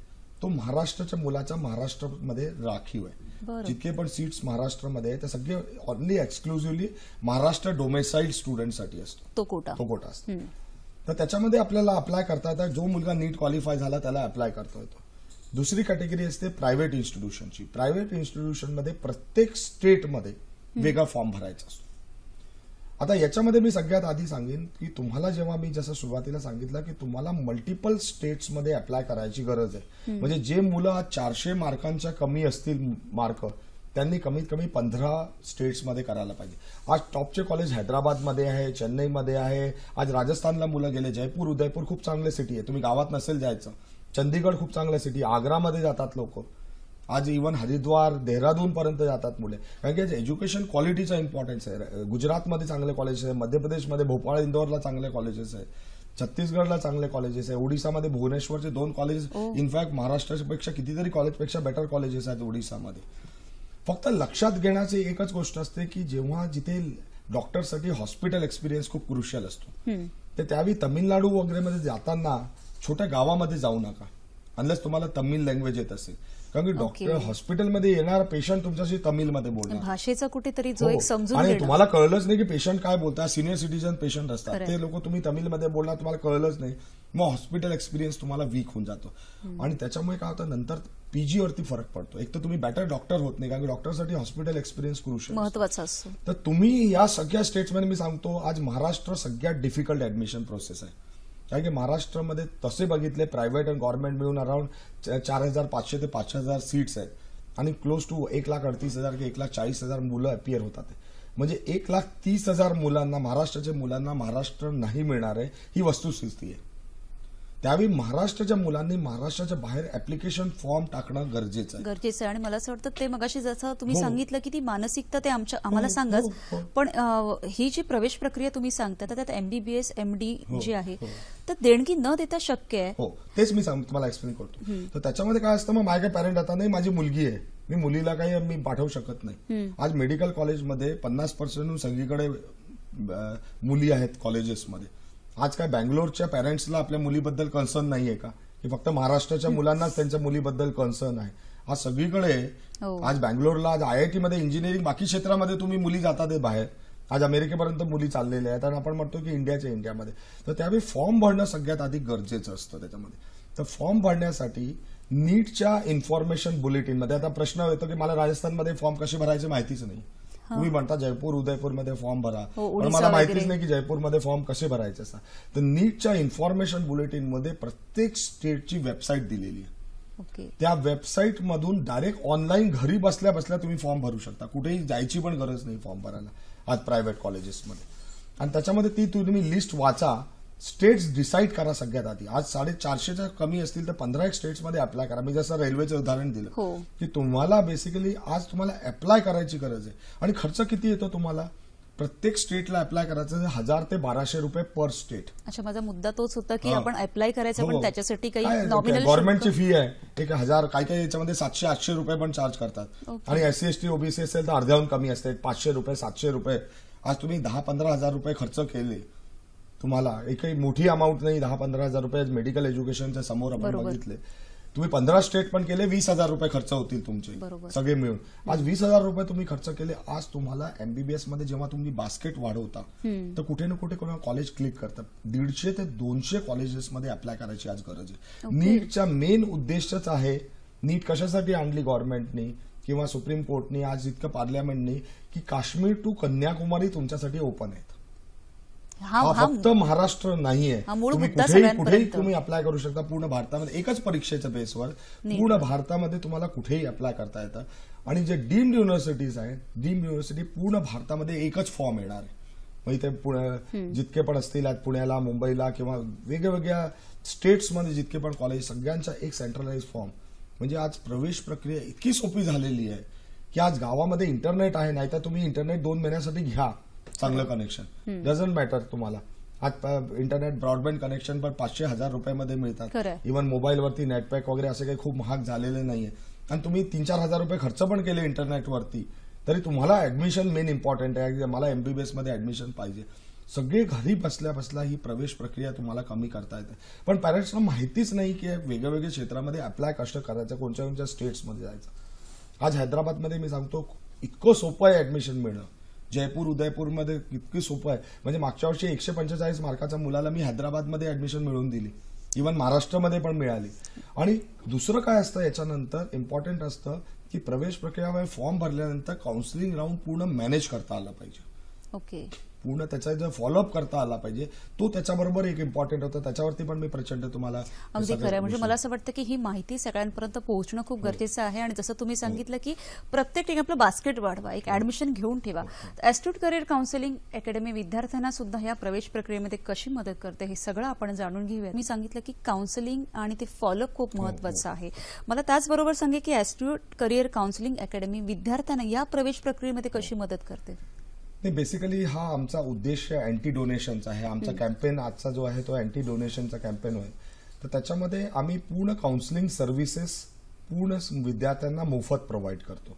तो महाराष्ट्राच्या मुलाचा महाराष्ट्रामध्ये राखीव आहे जितके पण सीट्स महाराष्ट्रामध्ये ते सगळे ऑनली एक्सक्लुझिव्हली महाराष्ट्र डोमेसाईल स्टुडंटसाठी असतो तो कोटा तो कोटा असतो तर त्याच्यामध्ये आपल्याला अप्लाय करता येतात जो मुलगा नीट क्वालिफाय झाला त्याला अप्लाय करता येतो दुसरी कॅटेगरी असते प्रायव्हेट इन्स्टिट्यूशनची प्रायव्हेट इन्स्टिट्यूशनमध्ये प्रत्येक स्टेटमध्ये वेगळा फॉर्म भरायचा असतो आता याच्यामध्ये मी सगळ्यात आधी सांगेन की तुम्हाला जेव्हा मी जसं सुरुवातीला सांगितलं की तुम्हाला मल्टिपल स्टेट्समध्ये अप्लाय करायची गरज आहे म्हणजे जे मुलं चारशे मार्कांच्या कमी असतील मार्क त्यांनी कमीत कमी पंधरा स्टेट्समध्ये करायला पाहिजे आज टॉपचे कॉलेज हैदराबादमध्ये आहे चेन्नईमध्ये आहे आज राजस्थानला मुलं गेले जयपूर उदयपूर खूप चांगले सिटी आहे तुम्ही गावात नसेल जायचं चंदीगड खूप चांगल्या सिटी आग्रामध्ये जातात लोक आज इवन हरिद्वार देहरादून पर्यंत जातात मुले कारण की एज्युकेशन क्वालिटीचा इम्पॉर्टन्स आहे गुजरातमध्ये चांगले कॉलेजेस आहे मध्य प्रदेशमध्ये भोपाळ इंदोरला चांगले कॉलेजेस आहे छत्तीसगडला चांगले कॉलेजेस आहे ओडिशामध्ये भुवनेश्वरचे दोन कॉलेजेस इनफॅक्ट महाराष्ट्रापेक्षा कितीतरी कॉलेजपेक्षा बेटर कॉलेजेस आहेत ओडिशामध्ये फक्त लक्षात घेण्याची एकच गोष्ट असते की जेव्हा जिथे डॉक्टरसाठी हॉस्पिटल एक्सपिरियन्स खूप क्रुशियल असतो तर त्यावेळी तमिळनाडू वगैरे मध्ये जाताना छोट्या गावामध्ये जाऊ नका अनलेस तुम्हाला तमिळ लँग्वेज येत असेल कारण की डॉक्टर हॉस्पिटलमध्ये येणार पेशंट तुमच्याशी तमिळमध्ये बोलणार भाषेचा कुठेतरी जो हो. एक समजून आणि तुम्हाला कळलंच नाही की पेशंट काय बोलतात सिनियर सिटीजन पेशंट असतात ते लोक तुम्ही तमिळमध्ये बोलणार तुम्हाला कळलंच नाही मग हॉस्पिटल एक्सपिरियन्स तुम्हाला वीक होऊन जातो आणि त्याच्यामुळे काय होतं नंतर पीजी वरती फरक पडतो एक तर तुम्ही बेटर डॉक्टर होत नाही कारण डॉक्टरसाठी हॉस्पिटल एक्सपिरियन्स करू महत्वाचा असतो तर तुम्ही या सगळ्या स्टेट्समध्ये मी सांगतो आज महाराष्ट्र सगळ्यात डिफिकल्ट ऍडमिशन प्रोसेस आहे कारण की महाराष्ट्रामध्ये तसे बघितले प्रायव्हेट आणि गव्हर्नमेंट मिळून अराउंड चार हजार पाचशे ते पाचशे हजार सीट्स आहेत आणि क्लोज टू एक लाख अडतीस हजार की एक लाख चाळीस हजार मुलं अपियर होतात म्हणजे एक लाख तीस हजार मुलांना महाराष्ट्राच्या मुलांना महाराष्ट्र नाही मिळणार आहे ही वस्तुस्थिती आहे त्यावेळी महाराष्ट्राच्या मुलांनी महाराष्ट्राच्या बाहेर ऍप्लिकेशन फॉर्म टाकणं गरजेचं आहे गरजेचं आहे आणि मला असं वाटतं ते मगाशी जसं तुम्ही हो. सांगितलं की ती मानसिकता ते आमच्या आम्हाला हो, सांगाच हो, पण ही जी प्रवेश प्रक्रिया तुम्ही सांगता त्यात एमबीबीएस एमडी जी आहे तर देणगी न देता शक्य आहे हो तेच मी तुम्हाला एक्सप्लेन करतो तर त्याच्यामध्ये काय असतं मग माझ्या पॅरेंट आता नाही माझी मुलगी आहे मी मुलीला काही मी पाठवू शकत नाही आज मेडिकल कॉलेजमध्ये पन्नास पर्सेंट सगळीकडे मुली आहेत कॉलेजेसमध्ये आज काय बँगलोरच्या पेरेंट्सला आपल्या मुलीबद्दल कन्सर्न नाहीये का की फक्त महाराष्ट्राच्या मुलांनाच त्यांच्या मुलीबद्दल कन्सर्न आहे आज सगळीकडे हो. आज बँगलोरला आज आयआयटी मध्ये इंजिनिअरिंग बाकी क्षेत्रामध्ये तुम्ही मुली जातात बाहेर आज अमेरिकेपर्यंत मुली चाललेल्या आहेत आणि आपण म्हणतो की इंडियाच्या इंडियामध्ये तर त्यावेळी फॉर्म भरणं सगळ्यात अधिक गरजेचं असतं त्याच्यामध्ये तर फॉर्म भरण्यासाठी नीटच्या इन्फॉर्मेशन बुलेटिनमध्ये आता प्रश्न येतो की मला राजस्थानमध्ये फॉर्म कसे भरायचे माहितीच नाही तुम्ही म्हणता जयपूर उदयपूरमध्ये फॉर्म भरा हो, पण मला माहितीच नाही की जयपूरमध्ये फॉर्म कसे भरायचे असा तर नीटच्या इन्फॉर्मेशन बुलेटिन मध्ये प्रत्येक स्टेटची वेबसाईट दिलेली आहे ओके त्या वेबसाईट मधून डायरेक्ट ऑनलाईन घरी बसल्या बसल्या तुम्ही फॉर्म भरू शकता कुठेही जायची पण गरज नाही फॉर्म भरायला आज प्रायव्हेट कॉलेजेसमध्ये आणि त्याच्यामध्ये ती तुम्ही लिस्ट वाचा स्टेट्स डिसाईड करा सगळ्यात आधी आज साडेचारशेच्या कमी असतील तर पंधरा एक स्टेट्समध्ये अप्लाय करा मी जसं रेल्वेचं उदाहरण दिलं हो. की तुम्हाला बेसिकली आज तुम्हाला अप्लाय करायची गरज आहे आणि खर्च किती येतो तुम्हाला प्रत्येक स्टेटला अप्लाय करायचं हजार ते बाराशे रुपये पर स्टेट अच्छा माझा मुद्दा तोच होता की आपण अप्लाय करायचं हो, पण हो. त्याच्यासाठी काही गव्हर्नमेंटची फी आहे एक हजार काही काही याच्यामध्ये सातशे आठशे रुपये पण चार्ज करतात आणि एससी एसटी ओबीसी असेल तर अर्ध्याहून कमी असते पाचशे रुपये सातशे रुपये आज तुम्ही दहा पंधरा हजार रुपये खर्च केले तुम्हाला एकही मोठी अमाऊंट नाही दहा पंधरा हजार रुपये मेडिकल एज्युकेशनच्या समोर आपण बघितले तुम्ही पंधरा स्टेट पण केले वीस हजार रुपये खर्च होतील तुमचे सगळे मिळून आज वीस हजार रुपये तुम्ही खर्च केले आज तुम्हाला एमबीबीएस मध्ये जेव्हा तुम्ही बास्केट वाढवता तर कुठे ना कुठे कोणा कॉलेज क्लिक करतात दीडशे ते दोनशे कॉलेजेसमध्ये अप्लाय करायची आज गरज आहे नीटचा मेन उद्देशच आहे नीट कशासाठी आणली गव्हर्नमेंटनी किंवा सुप्रीम कोर्टनी आज इतकं पार्लमेंटनी की काश्मीर टू कन्याकुमारी तुमच्यासाठी ओपन आहे हा फक्त महाराष्ट्र नाहीये तुम्ही कुठेही तुम्ही अप्लाय करू शकता पूर्ण भारतामध्ये एकच परीक्षेच्या बेसवर पूर्ण भारतामध्ये तुम्हाला कुठेही अप्लाय करता येतं आणि जे डीम्ड युनिव्हर्सिटीज आहेत डीम्ड युनिव्हर्सिटी पूर्ण भारतामध्ये एकच फॉर्म येणार आहे पुणे जितके पण असतील पुण्याला मुंबईला किंवा वेगवेगळ्या मध्ये जितके पण कॉलेज सगळ्यांचा एक सेंट्रलाइज फॉर्म म्हणजे आज प्रवेश प्रक्रिया इतकी सोपी झालेली आहे की आज गावामध्ये इंटरनेट आहे नाहीतर तुम्ही इंटरनेट दोन महिन्यासाठी घ्या चांगलं कनेक्शन डझंट मॅटर तुम्हाला आज इंटरनेट ब्रॉडबँड कनेक्शन पण पाचशे हजार रुपयामध्ये मिळतात इव्हन मोबाईलवरती नेटपॅक वगैरे असे काही खूप महाग झालेले नाहीये आणि तुम्ही तीन चार हजार रुपये खर्च पण केले इंटरनेटवरती तरी तुम्हाला ऍडमिशन मेन इम्पॉर्टंट आहे मला एमबीबीएस मध्ये ऍडमिशन पाहिजे सगळे घरी बसल्या बसल्या ही प्रवेश प्रक्रिया तुम्हाला कमी करता येते पण पॅरेंट्सना माहितीच नाही की वेगवेगळ्या क्षेत्रामध्ये अप्लाय कसं करायचं कोणत्या कोणत्या स्टेट्समध्ये जायचं आज हैदराबाद मध्ये मी सांगतो इतकं सोपं आहे ऍडमिशन मिळणं जयपूर उदयपूरमध्ये इतकी सोपं आहे म्हणजे मागच्या वर्षी एकशे पंचेचाळीस मार्काच्या मुलाला मी हैदराबादमध्ये ऍडमिशन मिळवून दिली इवन महाराष्ट्रामध्ये पण मिळाली आणि दुसरं काय असतं याच्यानंतर इम्पॉर्टंट असतं की प्रवेश प्रक्रियामध्ये फॉर्म भरल्यानंतर काउन्सिलिंग राऊंड पूर्ण मॅनेज करता आलं पाहिजे ओके पूर्ण त्याचा जर फॉलोअप करता आला पाहिजे तो त्याच्याबरोबर एक इम्पॉर्टंट होतं त्याच्यावरती पण मी प्रचंड तुम्हाला अगदी खरं म्हणजे मला असं वाटतं की ही माहिती सगळ्यांपर्यंत पोहोचणं खूप हो. गरजेचं आहे आणि जसं तुम्ही हो. सांगितलं की प्रत्येक ठिकाणी आपलं बास्केट वाढवा एक ऍडमिशन हो. घेऊन ठेवा ॲस्ट्यूट करिअर काउन्सिलिंग अकॅडमी विद्यार्थ्यांना सुद्धा या प्रवेश प्रक्रियेमध्ये कशी मदत करते हे सगळं आपण जाणून घेऊया मी सांगितलं की काउन्सिलिंग आणि ते फॉलोअप खूप महत्वाचं आहे मला त्याचबरोबर सांगे की ॲस्ट्यूट करिअर काउन्सिलिंग अकॅडमी विद्यार्थ्यांना या प्रवेश प्रक्रियेमध्ये कशी मदत करते नाही बेसिकली हा आमचा उद्देश अँटी डोनेशनचा आहे आमचा कॅम्पेन आजचा जो आहे तो अँटी डोनेशनचा कॅम्पेन होईल तर त्याच्यामध्ये आम्ही पूर्ण काउन्सिलिंग सर्व्हिसेस पूर्ण विद्यार्थ्यांना मोफत प्रोव्हाइड करतो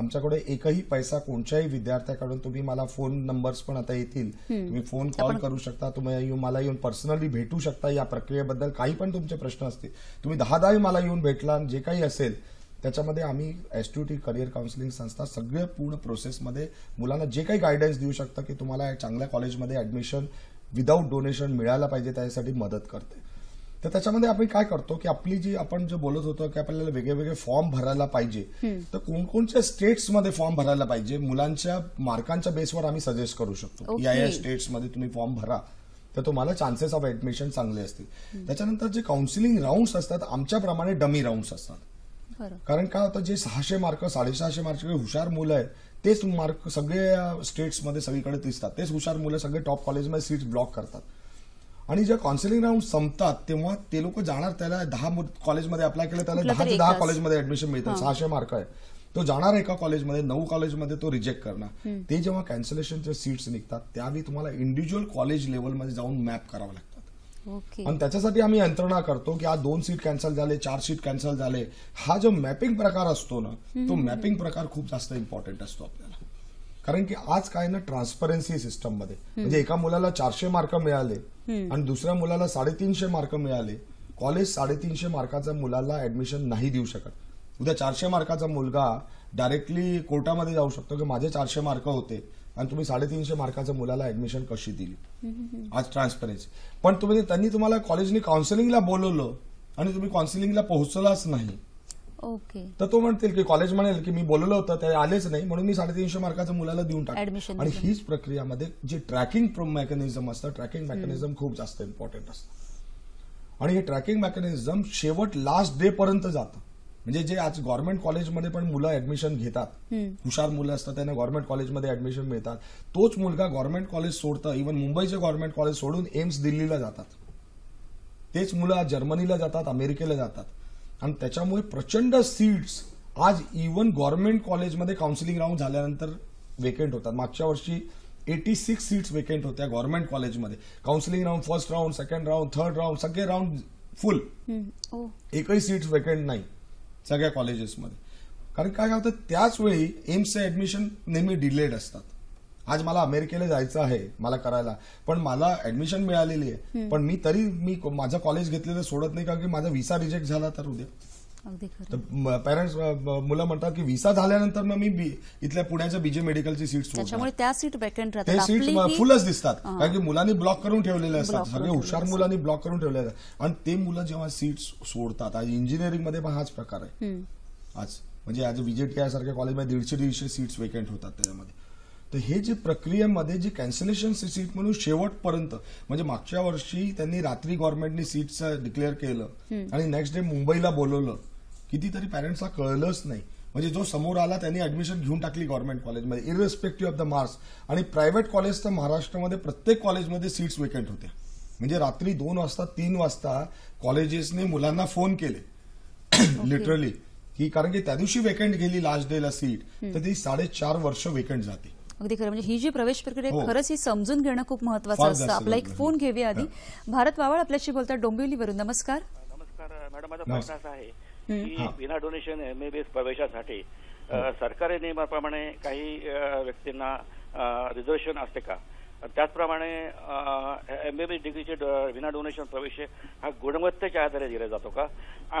आमच्याकडे एकही पैसा कोणत्याही विद्यार्थ्याकडून तुम्ही मला फोन नंबर्स पण आता येतील तुम्ही फोन कॉल करू शकता तुम्ही मला येऊन पर्सनली भेटू शकता या प्रक्रियेबद्दल काही पण तुमचे प्रश्न असतील तुम्ही दहा दहा मला येऊन भेटला जे काही असेल त्याच्यामध्ये आम्ही S two T career counselling संस्था सगळे पूर्ण प्रोसेसमध्ये मुलांना जे काही गायडन्स देऊ शकतं की तुम्हाला चांगल्या कॉलेजमध्ये ऍडमिशन विदाऊट डोनेशन मिळायला पाहिजे त्यासाठी मदत करते तर त्याच्यामध्ये आपण काय करतो की आपली जी आपण जे बोलत होतो की आपल्याला वेगळे वेगळे फॉर्म भरायला पाहिजे तर कोणकोणत्या स्टेट्समध्ये फॉर्म भरायला पाहिजे मुलांच्या मार्कांच्या बेसवर आम्ही सजेस्ट करू शकतो या या स्टेट्समध्ये तुम्ही फॉर्म भरा तर तुम्हाला चान्सेस ऑफ ऍडमिशन चांगले असतील त्याच्यानंतर जे काउन्सिलिंग राऊंड्स असतात आमच्याप्रमाणे डमी राऊंड्स असतात कारण का आता जे सहाशे मार्क साडेसहाशे मार्क हुशार मुलं आहेत तेच मार्क सगळे स्टेट्समध्ये सगळीकडे दिसतात तेच हुशार मुलं सगळे टॉप कॉलेजमध्ये सीट्स ब्लॉक करतात आणि जेव्हा काउन्सिलिंग राऊंड संपतात तेव्हा ते लोक जाणार त्याला दहा कॉलेजमध्ये अप्लाय केलं त्याला दहा ते दहा कॉलेजमध्ये ऍडमिशन मिळतं सहाशे मार्क आहे तो जाणार एका कॉलेजमध्ये नऊ कॉलेजमध्ये तो रिजेक्ट करणार ते जेव्हा कॅन्सलेशनच्या सीट्स निघतात त्यावेळी तुम्हाला इंडिव्हिज्युअल कॉलेज लेवलमध्ये जाऊन मॅप करावं लागतं आणि त्याच्यासाठी आम्ही यंत्रणा करतो की आज दोन सीट कॅन्सल झाले चार सीट कॅन्सल झाले हा जो मॅपिंग प्रकार असतो ना तो मॅपिंग प्रकार खूप जास्त इम्पॉर्टंट असतो आपल्याला कारण की आज काय ना ट्रान्सपरन्सी सिस्टम मध्ये म्हणजे एका मुलाला चारशे मार्क मिळाले आणि दुसऱ्या मुलाला साडेतीनशे मार्क मिळाले कॉलेज साडेतीनशे मार्काचा मुलाला ऍडमिशन नाही देऊ शकत उद्या चारशे मार्काचा मुलगा डायरेक्टली कोर्टामध्ये जाऊ शकतो की माझे चारशे मार्क होते आणि तुम्ही साडेतीनशे मार्काचं मुलाला ऍडमिशन कशी दिली आज ट्रान्सपरन्सी पण तुम्ही त्यांनी तुम्हाला कॉलेजने काउन्सिलिंगला बोलवलं आणि तुम्ही काउन्सिलिंगला पोहोचलाच नाही ओके तर तो म्हणतील की कॉलेज म्हणेल की मी बोललो होतं ते आलेच नाही म्हणून मी साडेतीनशे मार्काचं मुलाला देऊन टाकलं आणि हीच प्रक्रियामध्ये जे ट्रॅकिंग मेकॅनिझम असतं ट्रॅकिंग मेकॅनिझम खूप जास्त इम्पॉर्टंट असतं आणि हे ट्रॅकिंग मेकॅनिझम शेवट लास्ट डे पर्यंत जातं म्हणजे जे आज गव्हर्नमेंट कॉलेजमध्ये पण मुलं ऍडमिशन घेतात हुशार मुलं असतात त्यांना गव्हर्नमेंट कॉलेजमध्ये ऍडमिशन मिळतात तोच मुलगा गव्हर्नमेंट कॉलेज सोडतं इव्हन मुंबईचे गव्हर्नमेंट कॉलेज सोडून एम्स दिल्लीला जातात तेच मुलं आज जर्मनीला जातात अमेरिकेला जातात आणि त्याच्यामुळे प्रचंड सीट्स आज इव्हन गव्हर्नमेंट कॉलेजमध्ये काउन्सिलिंग राऊंड झाल्यानंतर वेकेंट होतात मागच्या वर्षी एटी सिक्स सीट्स वेकेंट होत्या गव्हर्नमेंट कॉलेजमध्ये counselling round first round second round third round सगळे राऊंड फुल एकही सीट्स वेकेंट नाही सगळ्या कॉलेजेसमध्ये कारण काय काय होतं त्याचवेळी एम्सचं ऍडमिशन नेहमी डिलेड असतात आज मला अमेरिकेला जायचं आहे मला करायला पण मला ऍडमिशन मिळालेली आहे पण मी तरी मी माझं कॉलेज घेतलेलं सोडत नाही कारण की माझा व्हिसा रिजेक्ट झाला तर उद्या पेरेंट्स मुलं म्हणतात की व्हिसा झाल्यानंतर मग मी इथल्या पुण्याच्या बीजे मेडिकलची सीट त्यामुळे त्या सीट वेकंट सीट फुलच दिसतात कारण की मुलांनी ब्लॉक करून ठेवलेले असतात सगळे हुशार मुलांनी ब्लॉक करून ठेवलेले असतात आणि ते मुलं जेव्हा सीट सोडतात आज इंजिनिअरिंग मध्ये पण हाच प्रकार आहे आज म्हणजे आज विजिट केअर सारख्या कॉलेजमध्ये दीडशे दीडशे सीट्स वेकंट होतात त्याच्यामध्ये तर हे जे प्रक्रियेमध्ये जी कॅन्सलेशन सीट म्हणून शेवटपर्यंत म्हणजे मागच्या वर्षी त्यांनी रात्री गव्हर्नमेंटनी सीटचं डिक्लेअर केलं आणि नेक्स्ट डे मुंबईला बोलवलं कितीतरी पॅरेंट्सला कळलंच नाही म्हणजे जो समोर आला त्यांनी ऍडमिशन घेऊन टाकली गव्हर्नमेंट कॉलेजमध्ये इरेस्पेक्टिव्ह ऑफ द मार्क्स आणि प्रायव्हेट कॉलेज तर महाराष्ट्रामध्ये प्रत्येक कॉलेजमध्ये सीट्स वेकंट होत्या म्हणजे रात्री दोन वाजता तीन वाजता कॉलेजेसने मुलांना फोन केले लिटरली की कारण की त्या दिवशी वेकंट गेली लास्ट डेला सीट तर ती साडेचार वर्ष वेकंट जाते अगदी खरं म्हणजे ही जी प्रवेश प्रक्रिया हो. खरंच ही समजून घेणं खूप महत्वाचं असतं आपला एक फोन घेऊया आधी भारत वावळ आपल्याशी बोलतात डोंबिवलीवरून नमस्कार नमस्कार मॅडम माझा प्रश्न असा आहे की विना डोनेशन एम एस प्रवेशासाठी सरकारी नियमाप्रमाणे काही व्यक्तींना रिझर्वेशन असते का त्याचप्रमाणे एम बी बी डिग्रीचे विना डोनेशन प्रवेश हा गुणवत्तेच्या आधारे दिला जातो का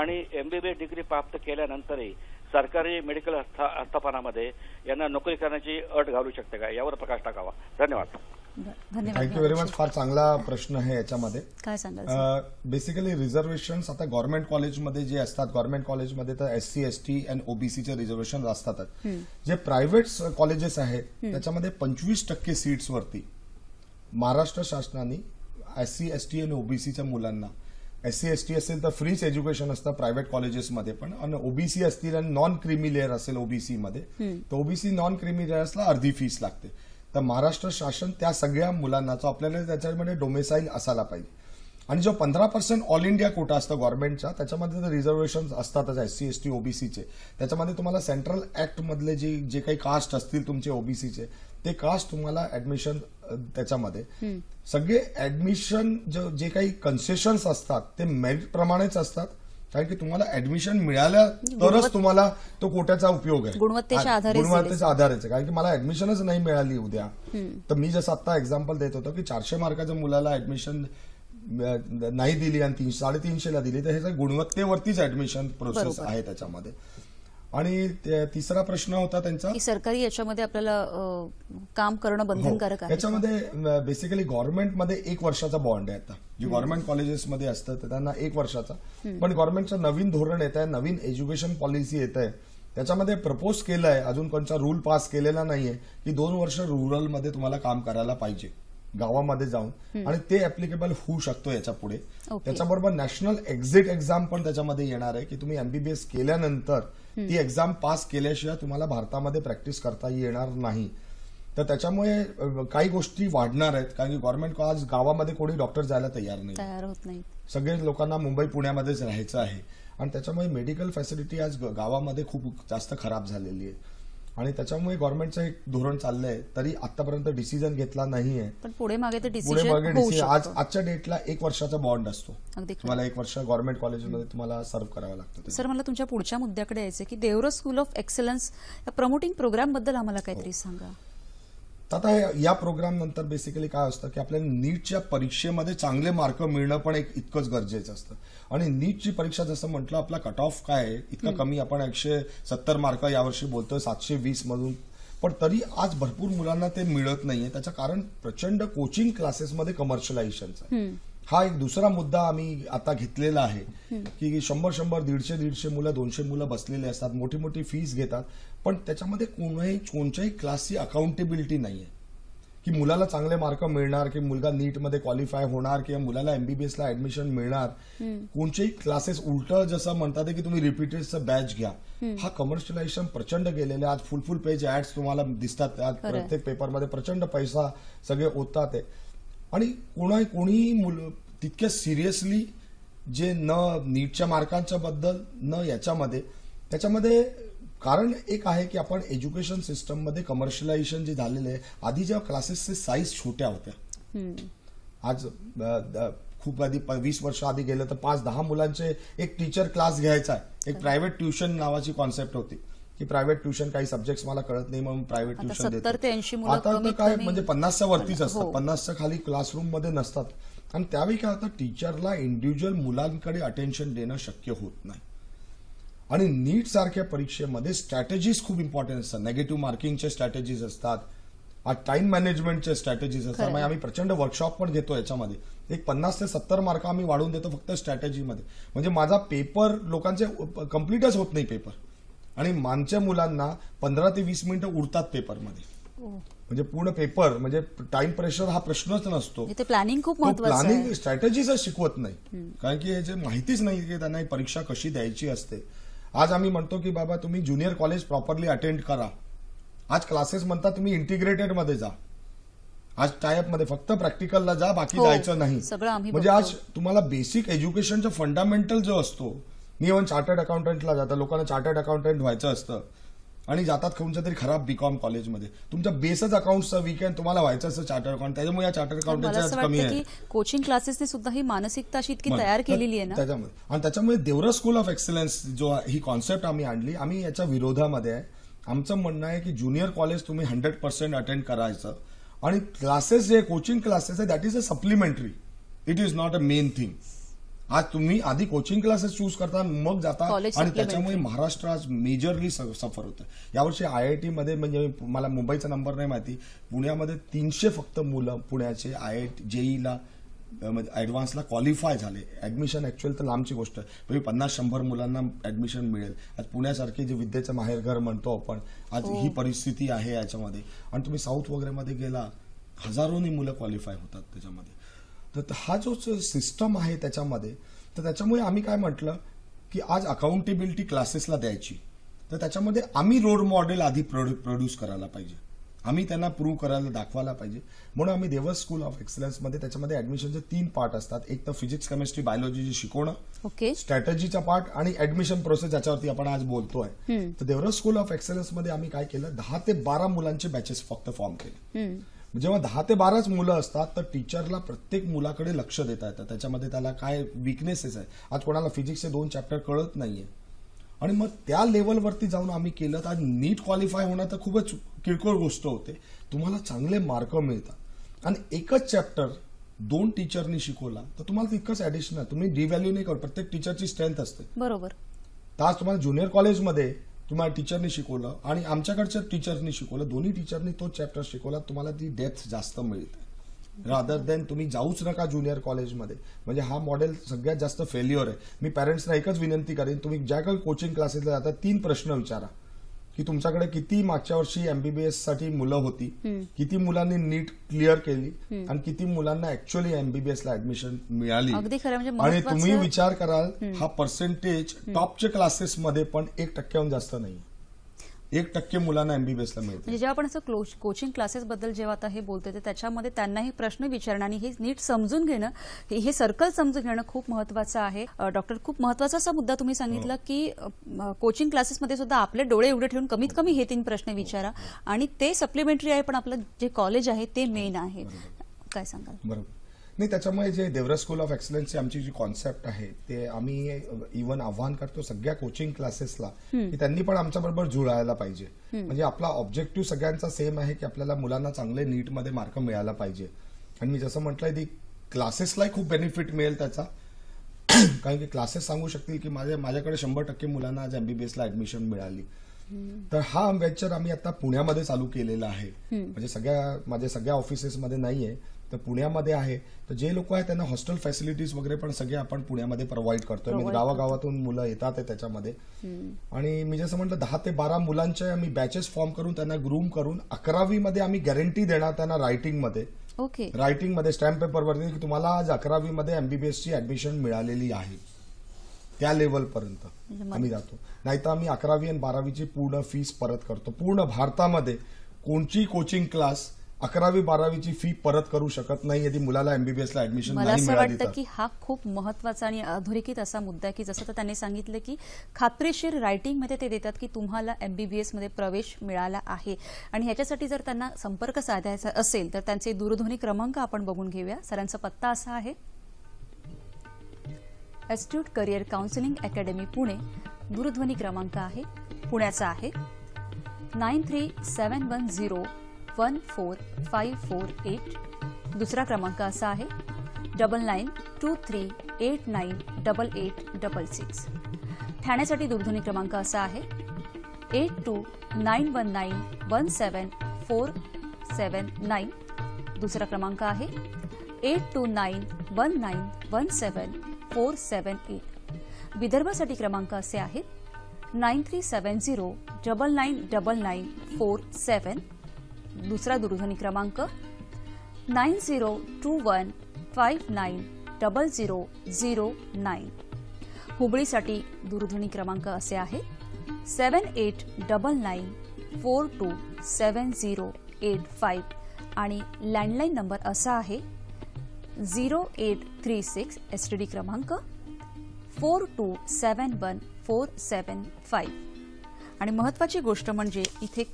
आणि एम बी बी डिग्री प्राप्त केल्यानंतरही सरकारी मेडिकल आस्थापनामध्ये यांना नोकरी करण्याची अट घालू शकते का यावर प्रकाश टाकावा धन्यवाद धन्यवाद थँक्यू व्हेरी मच फार चांगला प्रश्न आहे याच्यामध्ये काय सांगाल बेसिकली रिझर्वेशन आता गव्हर्नमेंट कॉलेजमध्ये जे असतात गव्हर्नमेंट कॉलेजमध्ये तर S C S T and ओबीसीचे रिझर्वेशन असतातच जे प्रायव्हेट कॉलेजेस आहेत त्याच्यामध्ये पंचवीस टक्के सीट्सवरती महाराष्ट्र शासनाने एस सी एस टी आणि ओबीसीच्या मुलांना एस सी एस टी असेल तर फ्रीच एज्युकेशन असतं प्रायव्हेट कॉलेजेसमध्ये पण आणि ओबीसी असतील आणि नॉन क्रिमी लेअर असेल ओबीसीमध्ये तर ओबीसी नॉन क्रिमी लेअर्सला अर्धी फीस लागते तर महाराष्ट्र शासन त्या सगळ्या मुलांना जो आपल्याला त्याच्यामध्ये डोमेसाईल असायला पाहिजे आणि जो पंधरा पर्सेंट ऑल इंडिया कोटा असतो गव्हर्नमेंटचा त्याच्यामध्ये तर रिझर्वेशन असतातच एस सी एस टी ओबीसीचे त्याच्यामध्ये तुम्हाला सेंट्रल ऍक्टमधले जे जे काही कास्ट असतील तुमचे ओबीसीचे ते कास्ट तुम्हाला ऍडमिशन त्याच्यामध्ये सगळे ऍडमिशन जे काही कन्सेशन्स असतात ते मेरिट प्रमाणेच असतात कारण की तुम्हाला ऍडमिशन मिळाल्या तरच तुम्हाला तो कोट्याचा उपयोग आहे गुणवत्तेच्या आधारे गुणवत्तेचा आधार आहे कारण की मला ऍडमिशनच नाही मिळाली उद्या तर मी जसं आता एक्झाम्पल देत होतो की चारशे मार्काच्या मुलाला ऍडमिशन नाही दिली आणि तीनशे साडेतीनशेला दिली तर हे गुणवत्तेवरतीच ऍडमिशन प्रोसेस आहे त्याच्यामध्ये आणि तिसरा प्रश्न होता त्यांचा सरकारी याच्यामध्ये आपल्याला काम करणं बंधनकारक हो. आहे याच्यामध्ये बेसिकली गव्हर्नमेंटमध्ये एक वर्षाचा बॉन्ड आहे आता जी गव्हर्नमेंट कॉलेजेसमध्ये असतात त्यांना एक वर्षाचा पण गव्हर्नमेंटचं नवीन धोरण येत आहे नवीन एज्युकेशन पॉलिसी येत आहे त्याच्यामध्ये प्रपोज केलंय अजून कोणचा रूल पास केलेला नाहीये की दोन वर्ष रुरलमध्ये तुम्हाला काम करायला पाहिजे गावामध्ये जाऊन आणि ते अप्लिकेबल होऊ शकतो याच्या पुढे त्याच्याबरोबर नॅशनल एक्झिट एक्झाम पण त्याच्यामध्ये येणार आहे की तुम्ही एमबीबीएस केल्यानंतर ती एक्झाम पास केल्याशिवाय तुम्हाला भारतामध्ये प्रॅक्टिस करता येणार नाही तर त्याच्यामुळे काही गोष्टी वाढणार आहेत कारण की गव्हर्नमेंट आज गावामध्ये कोणी डॉक्टर जायला तयार नाही तयार होत नाही सगळे लोकांना मुंबई पुण्यामध्येच राहायचं आहे आणि त्याच्यामुळे मेडिकल फॅसिलिटी आज गावामध्ये खूप जास्त खराब झालेली आहे आणि त्याच्यामुळे गव्हर्नमेंटचं एक धोरण चाललंय तरी आतापर्यंत डिसिजन घेतला नाहीये पण पुढे मागे आज आजच्या डेटला एक वर्षाचा बॉन्ड असतो तुम्हाला एक वर्ष गव्हर्नमेंट कॉलेजमध्ये तुम्हाला सर्व्ह करावं लागतं सर मला तुमच्या पुढच्या मुद्द्याकडे यायचं की देवरो स्कूल ऑफ एक्सलन्स या प्रमोटिंग प्रोग्राम बद्दल आम्हाला काहीतरी सांगा आता या प्रोग्राम नंतर बेसिकली काय असतं की आपल्याला नीटच्या परीक्षेमध्ये चांगले मार्क मिळणं पण एक इतकंच गरजेचं असतं आणि नीटची परीक्षा जसं म्हटलं आपला कट ऑफ काय आहे इतका कमी आपण एकशे सत्तर मार्क यावर्षी बोलतोय सातशे वीस मधून पण तरी आज भरपूर मुलांना ते मिळत नाहीये त्याचं कारण प्रचंड कोचिंग क्लासेसमध्ये कमर्शलायझेशनचं आहे हा एक दुसरा मुद्दा आम्ही आता घेतलेला आहे की शंभर शंभर दीडशे दीडशे मुलं दोनशे मुलं बसलेले असतात मोठी मोठी फीज घेतात पण त्याच्यामध्ये कोणाही कोणत्याही क्लासची अकाउंटेबिलिटी नाही की मुलाला चांगले मार्क मिळणार की मुलगा नीटमध्ये क्वालिफाय होणार किंवा मुलाला ला ऍडमिशन मिळणार कोणचेही क्लासेस उलट जसं म्हणतात की तुम्ही रिपीटेडचं बॅच घ्या हा कमर्शियलायझेशन प्रचंड गेलेला आज फुल फुल पेज ऍड्स तुम्हाला दिसतात प्रत्येक पेपरमध्ये प्रचंड पैसा सगळे ओततात आणि कोणा कोणीही मुलं तितक्या सिरियसली जे न नीटच्या मार्कांच्या बद्दल न याच्यामध्ये त्याच्यामध्ये कारण एक आहे की आपण एज्युकेशन सिस्टममध्ये कमर्शियलायझेशन जे झालेलं आहे आधी जेव्हा क्लासेसचे साईज छोट्या होत्या आज खूप आधी वीस वर्ष आधी गेलं तर पाच दहा मुलांचे एक टीचर क्लास घ्यायचा आहे एक प्रायव्हेट ट्युशन नावाची कॉन्सेप्ट होती की प्रायव्हेट ट्युशन काही सब्जेक्ट मला कळत नाही मग प्रायव्हेट ट्युशन आता तर काय म्हणजे पन्नासच्या वरतीच हो. असतात पन्नासच्या खाली क्लासरूम मध्ये नसतात आणि त्यावेळी काय होतं टीचरला इंडिव्हिज्युअल मुलांकडे अटेन्शन देणं शक्य होत नाही आणि नीट सारख्या परीक्षेमध्ये स्ट्रॅटेजीज खूप इम्पॉर्टंट असतात नेगेटिव्ह मार्किंगचे स्ट्रॅटेजीज असतात टाइम मॅनेजमेंटचे स्ट्रॅटेजीज असतात म्हणजे आम्ही प्रचंड वर्कशॉप पण घेतो याच्यामध्ये एक पन्नास ते सत्तर मार्क आम्ही वाढवून देतो फक्त स्ट्रॅटेजीमध्ये म्हणजे माझा पेपर लोकांचे कम्प्लीटच होत नाही पेपर आणि मानच्या मुलांना पंधरा ते वीस मिनिटं उरतात पेपरमध्ये हो. म्हणजे पूर्ण पेपर म्हणजे टाइम प्रेशर हा प्रश्नच नसतो प्लॅनिंग खूप महत्वाचं प्लॅनिंग स्ट्रॅटेजीच शिकवत नाही कारण की जे माहितीच नाही की त्यांना परीक्षा कशी द्यायची असते आज आम्ही म्हणतो की बाबा तुम्ही ज्युनियर कॉलेज प्रॉपरली अटेंड करा आज क्लासेस म्हणता तुम्ही इंटिग्रेटेड मध्ये जा आज टायअप मध्ये फक्त प्रॅक्टिकलला जा बाकी हो. जायचं नाही म्हणजे आज तुम्हाला बेसिक एज्युकेशनचा फंडामेंटल जो असतो मी इव्हन चार्टर्ड अकाउंटंटला जातो लोकांना चार्टर्ड अकाउंटंट व्हायचं असतं आणि जातात कोणत्या तरी खराब बीकॉम कॉलेजमध्ये तुमच्या बेसच अकाउंटचा वीकेंड तुम्हाला व्हायचं असतं चार्टर अकाउंट त्याच्यामुळे या चार्टर अकाउंट कमी आहे कोचिंग क्लासेसने सुद्धा ही मानसिकता अशी इतकी तयार केलेली आहे ना त्याच्यामुळे आणि त्याच्यामुळे देवरा स्कूल ऑफ एक्सलन्स जो ही कॉन्सेप्ट आम्ही आणली आम्ही याच्या विरोधामध्ये आहे आमचं म्हणणं आहे की ज्युनियर कॉलेज तुम्ही हंड्रेड पर्सेंट अटेंड करायचं आणि क्लासेस जे कोचिंग क्लासेस आहे that is a supplementary it is not a main thing आज तुम्ही आधी कोचिंग क्लासेस चूज करता मग जाता आणि त्याच्यामुळे महाराष्ट्र आज मेजरली सफर होतं यावर्षी आय आय टी मध्ये म्हणजे मला मुंबईचा नंबर नाही माहिती पुण्यामध्ये तीनशे फक्त मुलं पुण्याचे आय आय टी जेईला ला क्वालिफाय म्हणजे झाले ऍडमिशन ऍक्च्युअली तर लांबची गोष्ट आहे म्हणजे पन्नास शंभर मुलांना ऍडमिशन मिळेल आज पुण्यासारखी जे विद्येचं माहेरघर म्हणतो आपण आज हो. ही परिस्थिती आहे याच्यामध्ये आणि तुम्ही साऊथ मध्ये गेला हजारोनी मुलं क्वालिफाय होतात त्याच्यामध्ये तर हा जो सिस्टम आहे त्याच्यामध्ये तर त्याच्यामुळे आम्ही काय म्हटलं की आज अकाउंटेबिलिटी क्लासेसला द्यायची तर त्याच्यामध्ये आम्ही रोड मॉडेल आधी प्रोड्यूस करायला पाहिजे आम्ही त्यांना प्रूव्ह करायला दाखवायला पाहिजे म्हणून आम्ही देवस स्कूल ऑफ एक्सलन्समध्ये त्याच्यामध्ये ऍडमिशनचे तीन पार्ट असतात एक तर फिजिक्स केमिस्ट्री बायोलॉजी जे शिकवणं ओके स्ट्रॅटजीचा पार्ट आणि ऍडमिशन प्रोसेस ज्याच्यावरती आपण आज बोलतोय तर देवरस स्कूल ऑफ एक्सलन्समध्ये आम्ही काय केलं दहा ते बारा मुलांचे बॅचेस फक्त फॉर्म केले जेव्हा दहा ते बाराच मुलं असतात तर टीचरला प्रत्येक मुलाकडे लक्ष देता येतं त्याच्यामध्ये त्याला काय विकनेसेस आहे आज कोणाला फिजिक्सचे दोन चॅप्टर कळत नाहीये आणि मग त्या लेवलवरती जाऊन आम्ही केलं तर नीट क्वालिफाय होणं तर खूपच किरकोळ गोष्ट होते तुम्हाला चांगले मार्क मिळतात आणि एकच चॅप्टर दोन टीचरनी शिकवला तर तुम्हाला तितकंच ऍडिशनल तुम्ही डिव्हॅल्यू नाही करू प्रत्येक टीचरची स्ट्रेंथ असते बरोबर तर आज तुम्हाला ज्युनियर कॉलेजमध्ये तुम्हाला टीचरनी शिकवलं आणि आमच्याकडच्या टीचरनी शिकवलं दोन्ही टीचरनी तो चॅप्टर शिकवला तुम्हाला ती डेप्थ जास्त मिळते रादर देन तुम्ही जाऊच नका ज्युनियर कॉलेजमध्ये म्हणजे हा मॉडेल सगळ्यात जास्त फेल्युअर आहे मी पॅरेंट्सना एकच विनंती करेन तुम्ही ज्या काही कोचिंग क्लासेसला जाता तीन प्रश्न विचारा की तुमच्याकडे किती मागच्या वर्षी एमबीबीएस साठी मुलं होती किती मुलांनी नीट क्लिअर केली आणि किती मुलांना ऍक्च्युअली एमबीबीएस ला ऍडमिशन मिळाली म्हणजे आणि तुम्ही विचार कराल हा पर्सेंटेज टॉपच्या मध्ये पण एक टक्क्याहून जास्त नाही एक टक्के मुलांना एमबीबीएसला मिळते म्हणजे जेव्हा आपण असं कोचिंग क्लासेस बद्दल जेव्हा आता हे बोलतोय ते त्याच्यामध्ये त्यांनाही प्रश्न विचारणं आणि हे नीट समजून घेणं हे सर्कल समजून घेणं खूप महत्वाचं आहे डॉक्टर खूप महत्वाचा असा मुद्दा तुम्ही सांगितला हो. की कोचिंग क्लासेसमध्ये सुद्धा आपले डोळे एवढे ठेवून कमीत कमी हे तीन प्रश्न विचारा आणि ते सप्लिमेंटरी आहे पण आपलं जे कॉलेज आहे ते मेन आहे काय सांगाल बरोबर नाही त्याच्यामुळे जे देवरा स्कूल ऑफ एक्सलन्सची आमची जी कॉन्सेप्ट आहे ते आम्ही इव्हन आव्हान करतो सगळ्या कोचिंग क्लासेसला की त्यांनी पण आमच्याबरोबर जुळायला पाहिजे म्हणजे आपला ऑब्जेक्टिव्ह सगळ्यांचा सेम आहे की आपल्याला मुलांना चांगले नीट मध्ये मार्क मिळायला पाहिजे आणि मी जसं म्हटलंय ती क्लासेसलाही खूप बेनिफिट मिळेल त्याचा [CLEARS THROAT] कारण की क्लासेस सांगू शकतील की माझ्या माझ्याकडे शंभर टक्के मुलांना आज एमबीबीएसला ऍडमिशन मिळाली तर हा वेचर आम्ही आता पुण्यामध्ये चालू केलेला आहे म्हणजे सगळ्या माझ्या सगळ्या ऑफिसेसमध्ये नाहीये तर पुण्यामध्ये आहे तर जे लोक आहेत त्यांना हॉस्टेल फॅसिलिटीज वगैरे पण सगळे आपण पुण्यामध्ये प्रोव्हाइड म्हणजे करतो म्हणजे गावागावातून मुलं येतात त्याच्यामध्ये आणि मी जसं म्हटलं दहा ते बारा मुलांचे आम्ही बॅचेस फॉर्म करून त्यांना ग्रूम करून अकरावीमध्ये आम्ही गॅरंटी देणार त्यांना रायटिंगमध्ये ओके मध्ये स्टॅम्प पेपरवरती की तुम्हाला आज अकरावीमध्ये एमबीबीएसची ऍडमिशन मिळालेली आहे त्या पर्यंत म्हणजे आम्ही जातो नाहीतर आम्ही अकरावी आणि बारावीची पूर्ण फीस परत करतो पूर्ण भारतामध्ये कोणची कोचिंग क्लास अकरावी बारावीची फी परत करू शकत नाही यदि मुलाला एमबीबीएसला ऍडमिशन मला असं वाटतं की हा खूप महत्वाचा आणि अधोरेखित असा मुद्दा आहे की जसं तर त्यांनी सांगितलं की खात्रीशीर रायटिंगमध्ये ते देतात की तुम्हाला एमबीबीएसमध्ये प्रवेश मिळाला आहे आणि ह्याच्यासाठी जर त्यांना संपर्क साधायचा असेल तर त्यांचे दूरध्वनी क्रमांक आपण बघून घेऊया सरांचा पत्ता असा आहे astute career counselling academy Pune दूरध्वनी क्रमांक आहे पुण्याचा आहे nine three seven one zero one four five four eight दुसरा क्रमांक असा आहे double nine two three eight nine double eight double six ठाण्यासाठी दूरध्वनी क्रमांक असा आहे eight two nine one nine one seven four seven nine दुसरा क्रमांक आहे eight two nine one nine one seven four seven eight विदर्भासाठी क्रमांक असे आहेत nine three seven zero double nine double nine four seven दुसरा दूरध्वनी क्रमांक nine zero two one five nine double zero zero nine हुबळीसाठी दूरध्वनी क्रमांक असे आहे seven eight double nine four two seven zero eight five आणि लँडलाईन नंबर असा आहे zero eight three six S T D क्रमांक four two seven one four seven five आणि महत्वाची गोष्ट म्हणजे इथे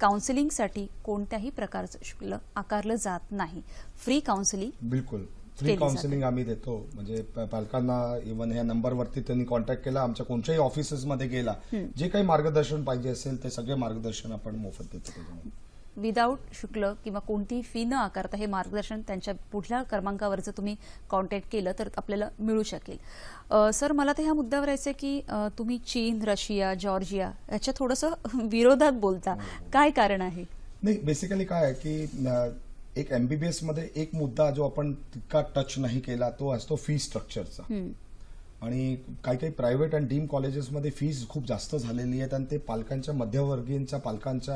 साठी कोणत्याही प्रकारचं शुल्क आकारलं जात नाही फ्री काउन्सिलिंग बिलकुल फ्री काउन्सिलिंग आम्ही देतो म्हणजे पालकांना इव्हन ह्या नंबरवरती त्यांनी कॉन्टॅक्ट केला आमच्या कोणत्याही मध्ये गेला जे काही मार्गदर्शन पाहिजे असेल ते सगळे मार्गदर्शन आपण मोफत देतो विदाऊट शुक्ल किंवा कोणतीही फी न आकारता हे मार्गदर्शन त्यांच्या पुढल्या क्रमांकावर जर तुम्ही कॉन्टॅक्ट केलं तर आपल्याला मिळू शकेल सर मला तर ह्या मुद्द्यावर यायचं की तुम्ही चीन रशिया जॉर्जिया याच्या थोडंसं [LAUGHS] विरोधात बोलता काय कारण आहे नाही बेसिकली काय की एक एमबीबीएस मध्ये एक मुद्दा जो आपण तितका टच नाही केला तो असतो फी स्ट्रक्चरचा आणि काही काही प्रायव्हेट अँड डीम कॉलेजेसमध्ये फीज खूप जास्त झालेली आहेत आणि ते पालकांच्या मध्यवर्गीयांच्या पालकांच्या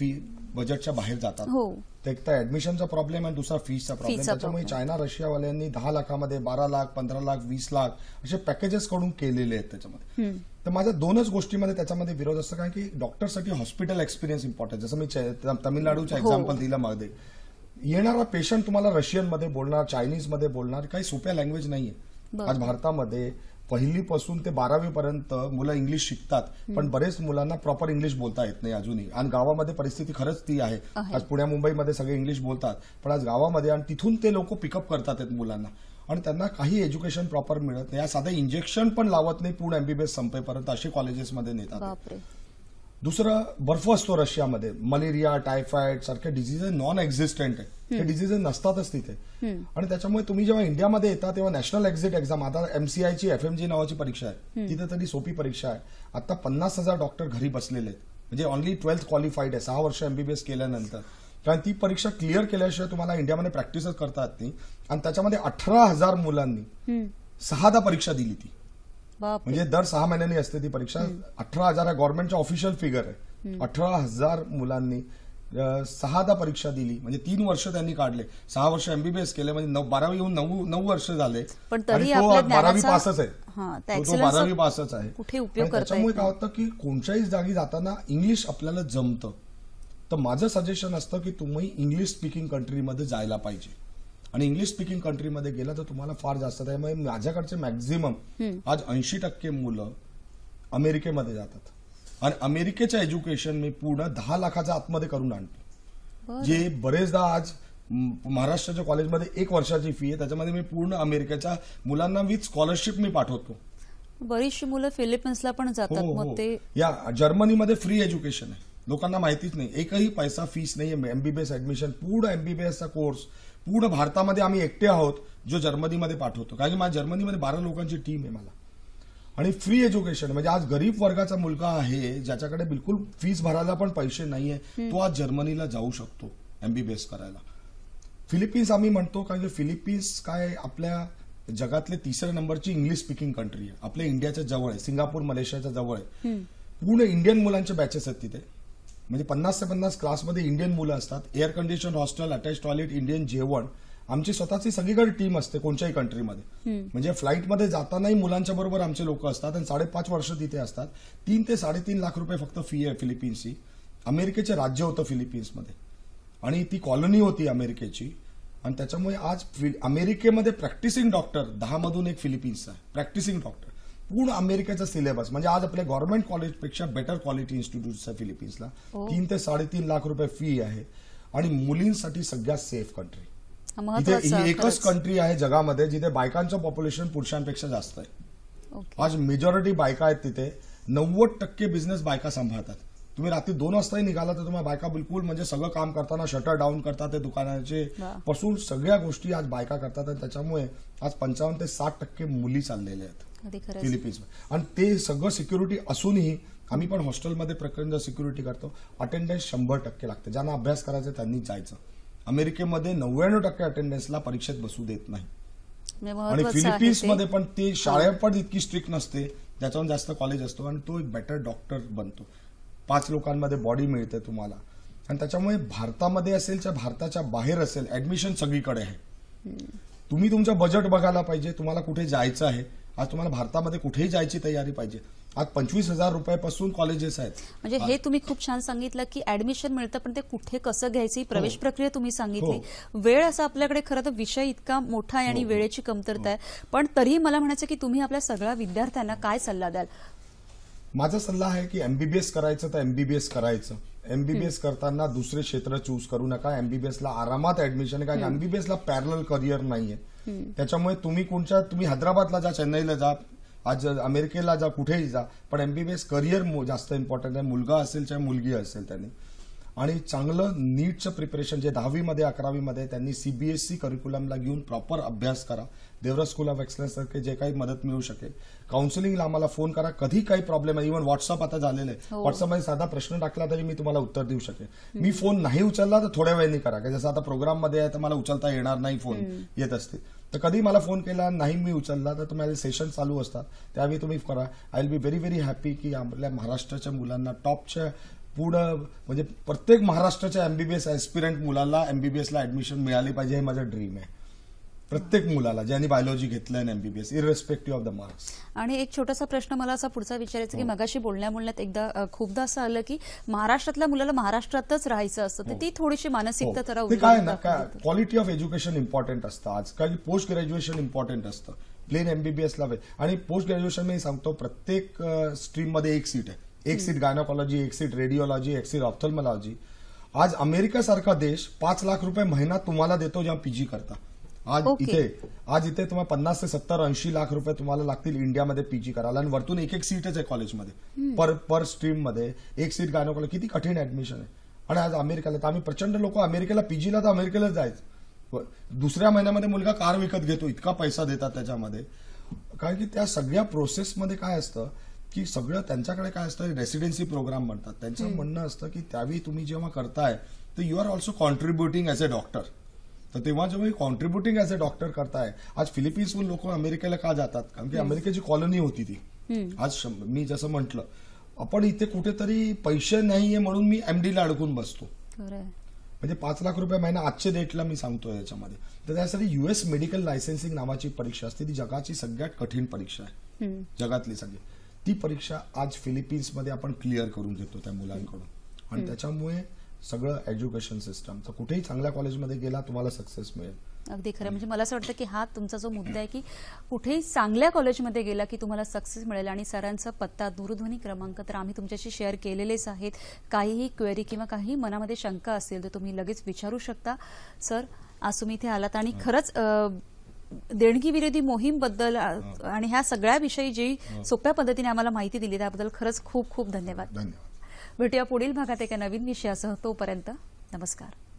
फी बजेटच्या बाहेर जातात हो एक तर ऍडमिशनचा प्रॉब्लेम आणि दुसरा फीसचा प्रॉब्लेम त्याच्यामुळे चायना रशियावाल्यांनी दहा लाखामध्ये बारा लाख पंधरा लाख वीस लाख असे पॅकेजेस कडून केलेले आहेत त्याच्यामध्ये तर माझ्या दोनच गोष्टीमध्ये त्याच्यामध्ये विरोध असतो कारण की डॉक्टरसाठी हॉस्पिटल एक्सपिरियन्स इम्पॉर्टंट जसं मी तमिळनाडूचं एक्झाम्पल हो. दिलं मागे येणारा पेशंट तुम्हाला रशियनमध्ये बोलणार चायनीजमध्ये बोलणार काही सोप्या लँग्वेज नाहीये आज भारतामध्ये पहिलीपासून ते बारावीपर्यंत मुलं इंग्लिश शिकतात पण बरेच मुलांना प्रॉपर इंग्लिश बोलता येत नाही अजूनही आणि गावामध्ये परिस्थिती खरंच ती आहे आज पुण्या मुंबईमध्ये सगळे इंग्लिश बोलतात पण आज गावामध्ये आणि तिथून ते लोक पिकअप करतात मुलांना आणि त्यांना काही एज्युकेशन प्रॉपर मिळत नाही साधं इंजेक्शन पण लावत नाही पूर्ण एमबीबीएस संपेपर्यंत असे कॉलेजेसमध्ये नेतात दुसरं बर्फ असतो रशियामध्ये मलेरिया टायफॉइड सारखे डिझिजेस नॉन एक्झिस्टंट आहेत हे डिझिजेस नसतातच तिथे आणि त्याच्यामुळे तुम्ही जेव्हा इंडियामध्ये येता तेव्हा नॅशनल एक्झिट एक्झाम आता एमसीआयची एफ एमजी नावाची परीक्षा आहे तिथे तरी सोपी परीक्षा आहे आता पन्नास हजार डॉक्टर घरी बसलेले आहेत म्हणजे ऑनली ट्वेल्थ क्वालिफाईड आहे सहा वर्ष एमबीबीएस केल्यानंतर कारण ती परीक्षा क्लिअर केल्याशिवाय तुम्हाला इंडियामध्ये प्रॅक्टिसच करता येत नाही आणि त्याच्यामध्ये अठरा हजार मुलांनी सहादा परीक्षा दिली ती म्हणजे दर सहा महिन्यांनी असते ती परीक्षा अठरा हजार हा गव्हर्नमेंटचा ऑफिशियल फिगर आहे अठरा हजार मुलांनी सहादा परीक्षा दिली म्हणजे तीन वर्ष त्यांनी काढले सहा वर्ष एमबीबीएस केले म्हणजे बारावी येऊन नऊ नऊ वर्ष झाले पण तरी बारावी पासच आहे तो बारावी पासच आहे कुठे उपयोग त्याच्यामुळे काय होतं की कोणत्याही जागी जाताना इंग्लिश आपल्याला जमतं तर माझं सजेशन असतं की तुम्ही इंग्लिश स्पीकिंग कंट्रीमध्ये जायला पाहिजे आणि इंग्लिश स्पीकिंग कंट्रीमध्ये गेला तर तुम्हाला फार जास्त त्यामुळे माझ्याकडचे मॅक्झिमम आज ऐंशी टक्के मुलं अमेरिकेमध्ये जातात आणि अमेरिकेच्या एज्युकेशन मी पूर्ण दहा लाखाच्या आतमध्ये करून आणतो जे बरेचदा आज महाराष्ट्राच्या कॉलेजमध्ये एक वर्षाची फी आहे त्याच्यामध्ये मी पूर्ण अमेरिकेच्या मुलांना विथ स्कॉलरशिप मी पाठवतो बरीचशी मुलं फिलिपिन्सला पण जातात हो, मग हो. ते या जर्मनीमध्ये फ्री एज्युकेशन आहे लोकांना माहितीच नाही एकही पैसा फीस नाही एमबीबीएस ऍडमिशन पूर्ण एमबीबीएसचा कोर्स पूर्ण भारतामध्ये आम्ही एकटे आहोत जो जर्मनीमध्ये पाठवतो कारण की माझ्या जर्मनीमध्ये बारा लोकांची टीम आहे मला आणि फ्री एज्युकेशन म्हणजे आज गरीब वर्गाचा मुलगा आहे ज्याच्याकडे बिलकुल फीस भरायला पण पैसे नाहीये तो आज जर्मनीला जाऊ शकतो एमबीबीएस करायला फिलिपिन्स आम्ही म्हणतो कारण की फिलिपिन्स काय आपल्या जगातले तिसऱ्या नंबरची इंग्लिश स्पीकिंग कंट्री आहे आपल्या इंडियाच्या जवळ आहे सिंगापूर मलेशियाच्या जवळ आहे पूर्ण इंडियन मुलांचे बॅचेस आहेत तिथे म्हणजे पन्नास ते पन्नास क्लासमध्ये इंडियन मुलं असतात air condition hostel attach toilet Indian जेवण आमची स्वतःची सगळीकडे टीम असते कोणत्याही कंट्रीमध्ये म्हणजे फ्लाईटमध्ये जातानाही मुलांच्या बरोबर आमचे लोक असतात आणि साडेपाच वर्ष तिथे असतात तीन ते साडेतीन लाख रुपये फक्त फी आहे फिलिपिन्सची अमेरिकेचे राज्य होतं फिलिपिन्समध्ये आणि ती कॉलनी होती अमेरिकेची आणि त्याच्यामुळे आज अमेरिकेमध्ये प्रॅक्टिसिंग डॉक्टर मधून एक फिलिपिन्सचा आहे प्रॅक्टिसिंग डॉक्टर पूर्ण अमेरिकेचा सिलेबस म्हणजे आज आपल्या गव्हर्नमेंट कॉलेजपेक्षा बेटर क्वालिटी इन्स्टिट्यूट आहे फिलिपिन्सला हो. तीन ते साडेतीन लाख रुपये फी आहे आणि मुलींसाठी सगळ्यात सेफ कंट्री इथे ही एकच कंट्री आहे जगामध्ये जिथे बायकांचं पॉप्युलेशन पुरुषांपेक्षा जास्त आहे आज मेजॉरिटी बायका आहेत तिथे नव्वद टक्के बिझनेस बायका सांभाळतात तुम्ही रात्री दोन वाजताही निघाला तर तुम्हाला बायका बिलकुल म्हणजे सगळं काम करताना शटर डाऊन करतात ते दुकानाचे पासून सगळ्या गोष्टी आज बायका करतात आणि त्याच्यामुळे आज पंचावन्न ते साठ टक्के मुली चाललेल्या आहेत फिलिपिन्समध्ये आणि ते सगळं सिक्युरिटी असूनही आम्ही पण हॉस्टेलमध्ये प्रकरण सिक्युरिटी करतो अटेंडन्स शंभर टक्के लागते ज्यांना अभ्यास करायचा त्यांनी जायचं अमेरिकेमध्ये नव्याण्णव टक्के अटेंडन्सला परीक्षेत बसू देत नाही म्हणजे आणि मध्ये पण ते शाळा पण इतकी स्ट्रिक्ट नसते ज्याच्यावर जास्त कॉलेज असतो आणि तो एक बेटर डॉक्टर बनतो पाच लोकांमध्ये बॉडी मिळते तुम्हाला आणि त्याच्यामुळे भारतामध्ये असेल किंवा भारताच्या बाहेर असेल ऍडमिशन सगळीकडे आहे तुम्ही तुमचं बजेट बघायला पाहिजे तुम्हाला कुठे जायचं आहे आज तुम्हाला भारतामध्ये कुठेही जायची तयारी पाहिजे आज पंचवीस हजार रुपयापासून कॉलेजेस आहेत म्हणजे हे तुम्ही खूप छान सांगितलं की ऍडमिशन मिळतं पण ते कुठे कसं घ्यायची हो. प्रवेश प्रक्रिया तुम्ही सांगितली हो. वेळ असा आपल्याकडे खरं तर विषय इतका मोठा आहे आणि हो, वेळेची कमतरता आहे पण तरीही मला म्हणायचं की तुम्ही आपल्या सगळ्या विद्यार्थ्यांना काय सल्ला द्याल माझा सल्ला आहे की एमबीबीएस करायचं तर एमबीबीएस करायचं एमबीबीएस करताना दुसरे क्षेत्र चूज करू नका एमबीबीएसला आरामात ऍडमिशन आहे कारण एमबीबीएसला पॅरल करिअर नाहीये त्याच्यामुळे तुम्ही कोणच्या तुम्ही हैदराबादला जा चेन्नईला जा आज अमेरिकेला जा कुठेही जा पण एमबीबीएस करिअर जास्त इम्पॉर्टंट आहे मुलगा असेल चाहे मुलगी असेल त्यांनी आणि चांगलं नीटचं प्रिपरेशन जे दहावीमध्ये अकरावीमध्ये त्यांनी सीबीएसई करिक्युलमला e घेऊन प्रॉपर अभ्यास करा देवरा स्कूल ऑफ एक्सलन्स सारखे जे काही मदत मिळू शकेल काउन्सिलिंगला आम्हाला फोन करा कधी काही प्रॉब्लेम आहे इव्हन व्हॉट्सअप आता झालेलं आहे व्हॉट्सअपमध्ये हो. साधा प्रश्न टाकला तरी मी तुम्हाला उत्तर देऊ शकेल मी फोन नाही उचलला तर थोड्या वेळाने करा जसं आता प्रोग्राममध्ये आहे तर मला उचलता येणार नाही फोन येत असतील तर कधी मला फोन केला नाही मी उचलला तर तुम्ही सेशन चालू असतात त्यावेळी तुम्ही करा I will be very very happy की आपल्या महाराष्ट्राच्या मुलांना टॉपच्या पुढं म्हणजे प्रत्येक महाराष्ट्राच्या एमबीबीएस एस्पिरंट मुलाला एमबीबीएसला ऍडमिशन मिळाली पाहिजे हे माझं ड्रीम आहे प्रत्येक मुलाला ज्यांनी बायोलॉजी घेतलं MBBS irrespective of the marks आणि एक छोटासा प्रश्न मला असा पुढचा विचारायचा की हो. मगाशी बोलण्या बोलण्यात एकदा खूपदा असं आलं की महाराष्ट्रातल्या मुलाला महाराष्ट्रातच राहायचं असतं तर हो. ती थोडीशी मानसिकता हो. तर काय ना क्वालिटी ऑफ एज्युकेशन इम्पॉर्टंट असतं आज काय पोस्ट ग्रॅज्युएशन इम्पॉर्टंट असतं प्लेन एमबीबीएसला आणि पोस्ट ग्रॅज्युएशन मी सांगतो प्रत्येक स्ट्रीम मध्ये एक सीट आहे एक सीट गायनोकॉलॉजी एक सीट रेडिओलॉजी एक सीट ऑप्थल्मॉलॉजी आज सारखा देश पाच लाख रुपये महिना तुम्हाला देतो जेव्हा पीजी करता आज इथे आज इथे तुम्हाला पन्नास ते सत्तर ऐंशी लाख रुपये तुम्हाला लागतील इंडियामध्ये पीजी करायला आणि वरतून एक एक सीटच आहे कॉलेजमध्ये पर पर स्ट्रीम मध्ये एक सीट कॉलेज किती कठीण ऍडमिशन आहे आणि आज अमेरिकेला तर आम्ही प्रचंड लोक अमेरिकेला पीजीला तर अमेरिकेला जायचं दुसऱ्या महिन्यामध्ये मुलगा कार विकत घेतो इतका पैसा देतात त्याच्यामध्ये कारण की त्या सगळ्या प्रोसेसमध्ये काय असतं की सगळं त्यांच्याकडे काय असतं रेसिडेन्सी प्रोग्राम म्हणतात त्यांचं म्हणणं असतं की त्यावेळी तुम्ही जेव्हा करताय तर you are also contributing as a doctor तर तेव्हा जेव्हा हे कॉन्ट्रीब्युटिंग ऍज अ डॉक्टर करताय आज फिलिपिन्सहून लोक अमेरिकेला का जातात कारण की अमेरिकेची कॉलनी होती ती आज मी जसं म्हटलं आपण इथे कुठेतरी पैसे नाहीये म्हणून मी ला अडकून बसतो म्हणजे पाच लाख रुपये महिना आजच्या डेटला मी सांगतो याच्यामध्ये तर त्यासाठी युएस मेडिकल लायसन्सिंग नावाची परीक्षा असते ती जगाची सगळ्यात कठीण परीक्षा आहे जगातली सगळी ती परीक्षा आज फिलिपिन्समध्ये आपण क्लिअर करून घेतो त्या मुलांकडून आणि त्याच्यामुळे सगळं एज्युकेशन सिस्टम कुठेही चांगल्या कॉलेजमध्ये गेला तुम्हाला सक्सेस मिळेल अगदी खरं म्हणजे मला असं वाटतं की हा तुमचा जो मुद्दा आहे की कुठेही चांगल्या कॉलेजमध्ये गेला की तुम्हाला सक्सेस मिळेल आणि सरांचा पत्ता दूरध्वनी क्रमांक तर आम्ही तुमच्याशी शेअर केलेलेच आहेत काहीही क्वेरी किंवा काही मनामध्ये शंका असेल तर तुम्ही लगेच विचारू शकता सर आज तुम्ही इथे आलात आणि खरंच देणगी विरोधी बद्दल आणि ह्या सगळ्याविषयी जी सोप्या पद्धतीने आम्हाला माहिती दिली त्याबद्दल खरंच खूप खूप धन्यवाद धन्यवाद भेटूया पुढील भागात एका नवीन विषयासह तोपर्यंत नमस्कार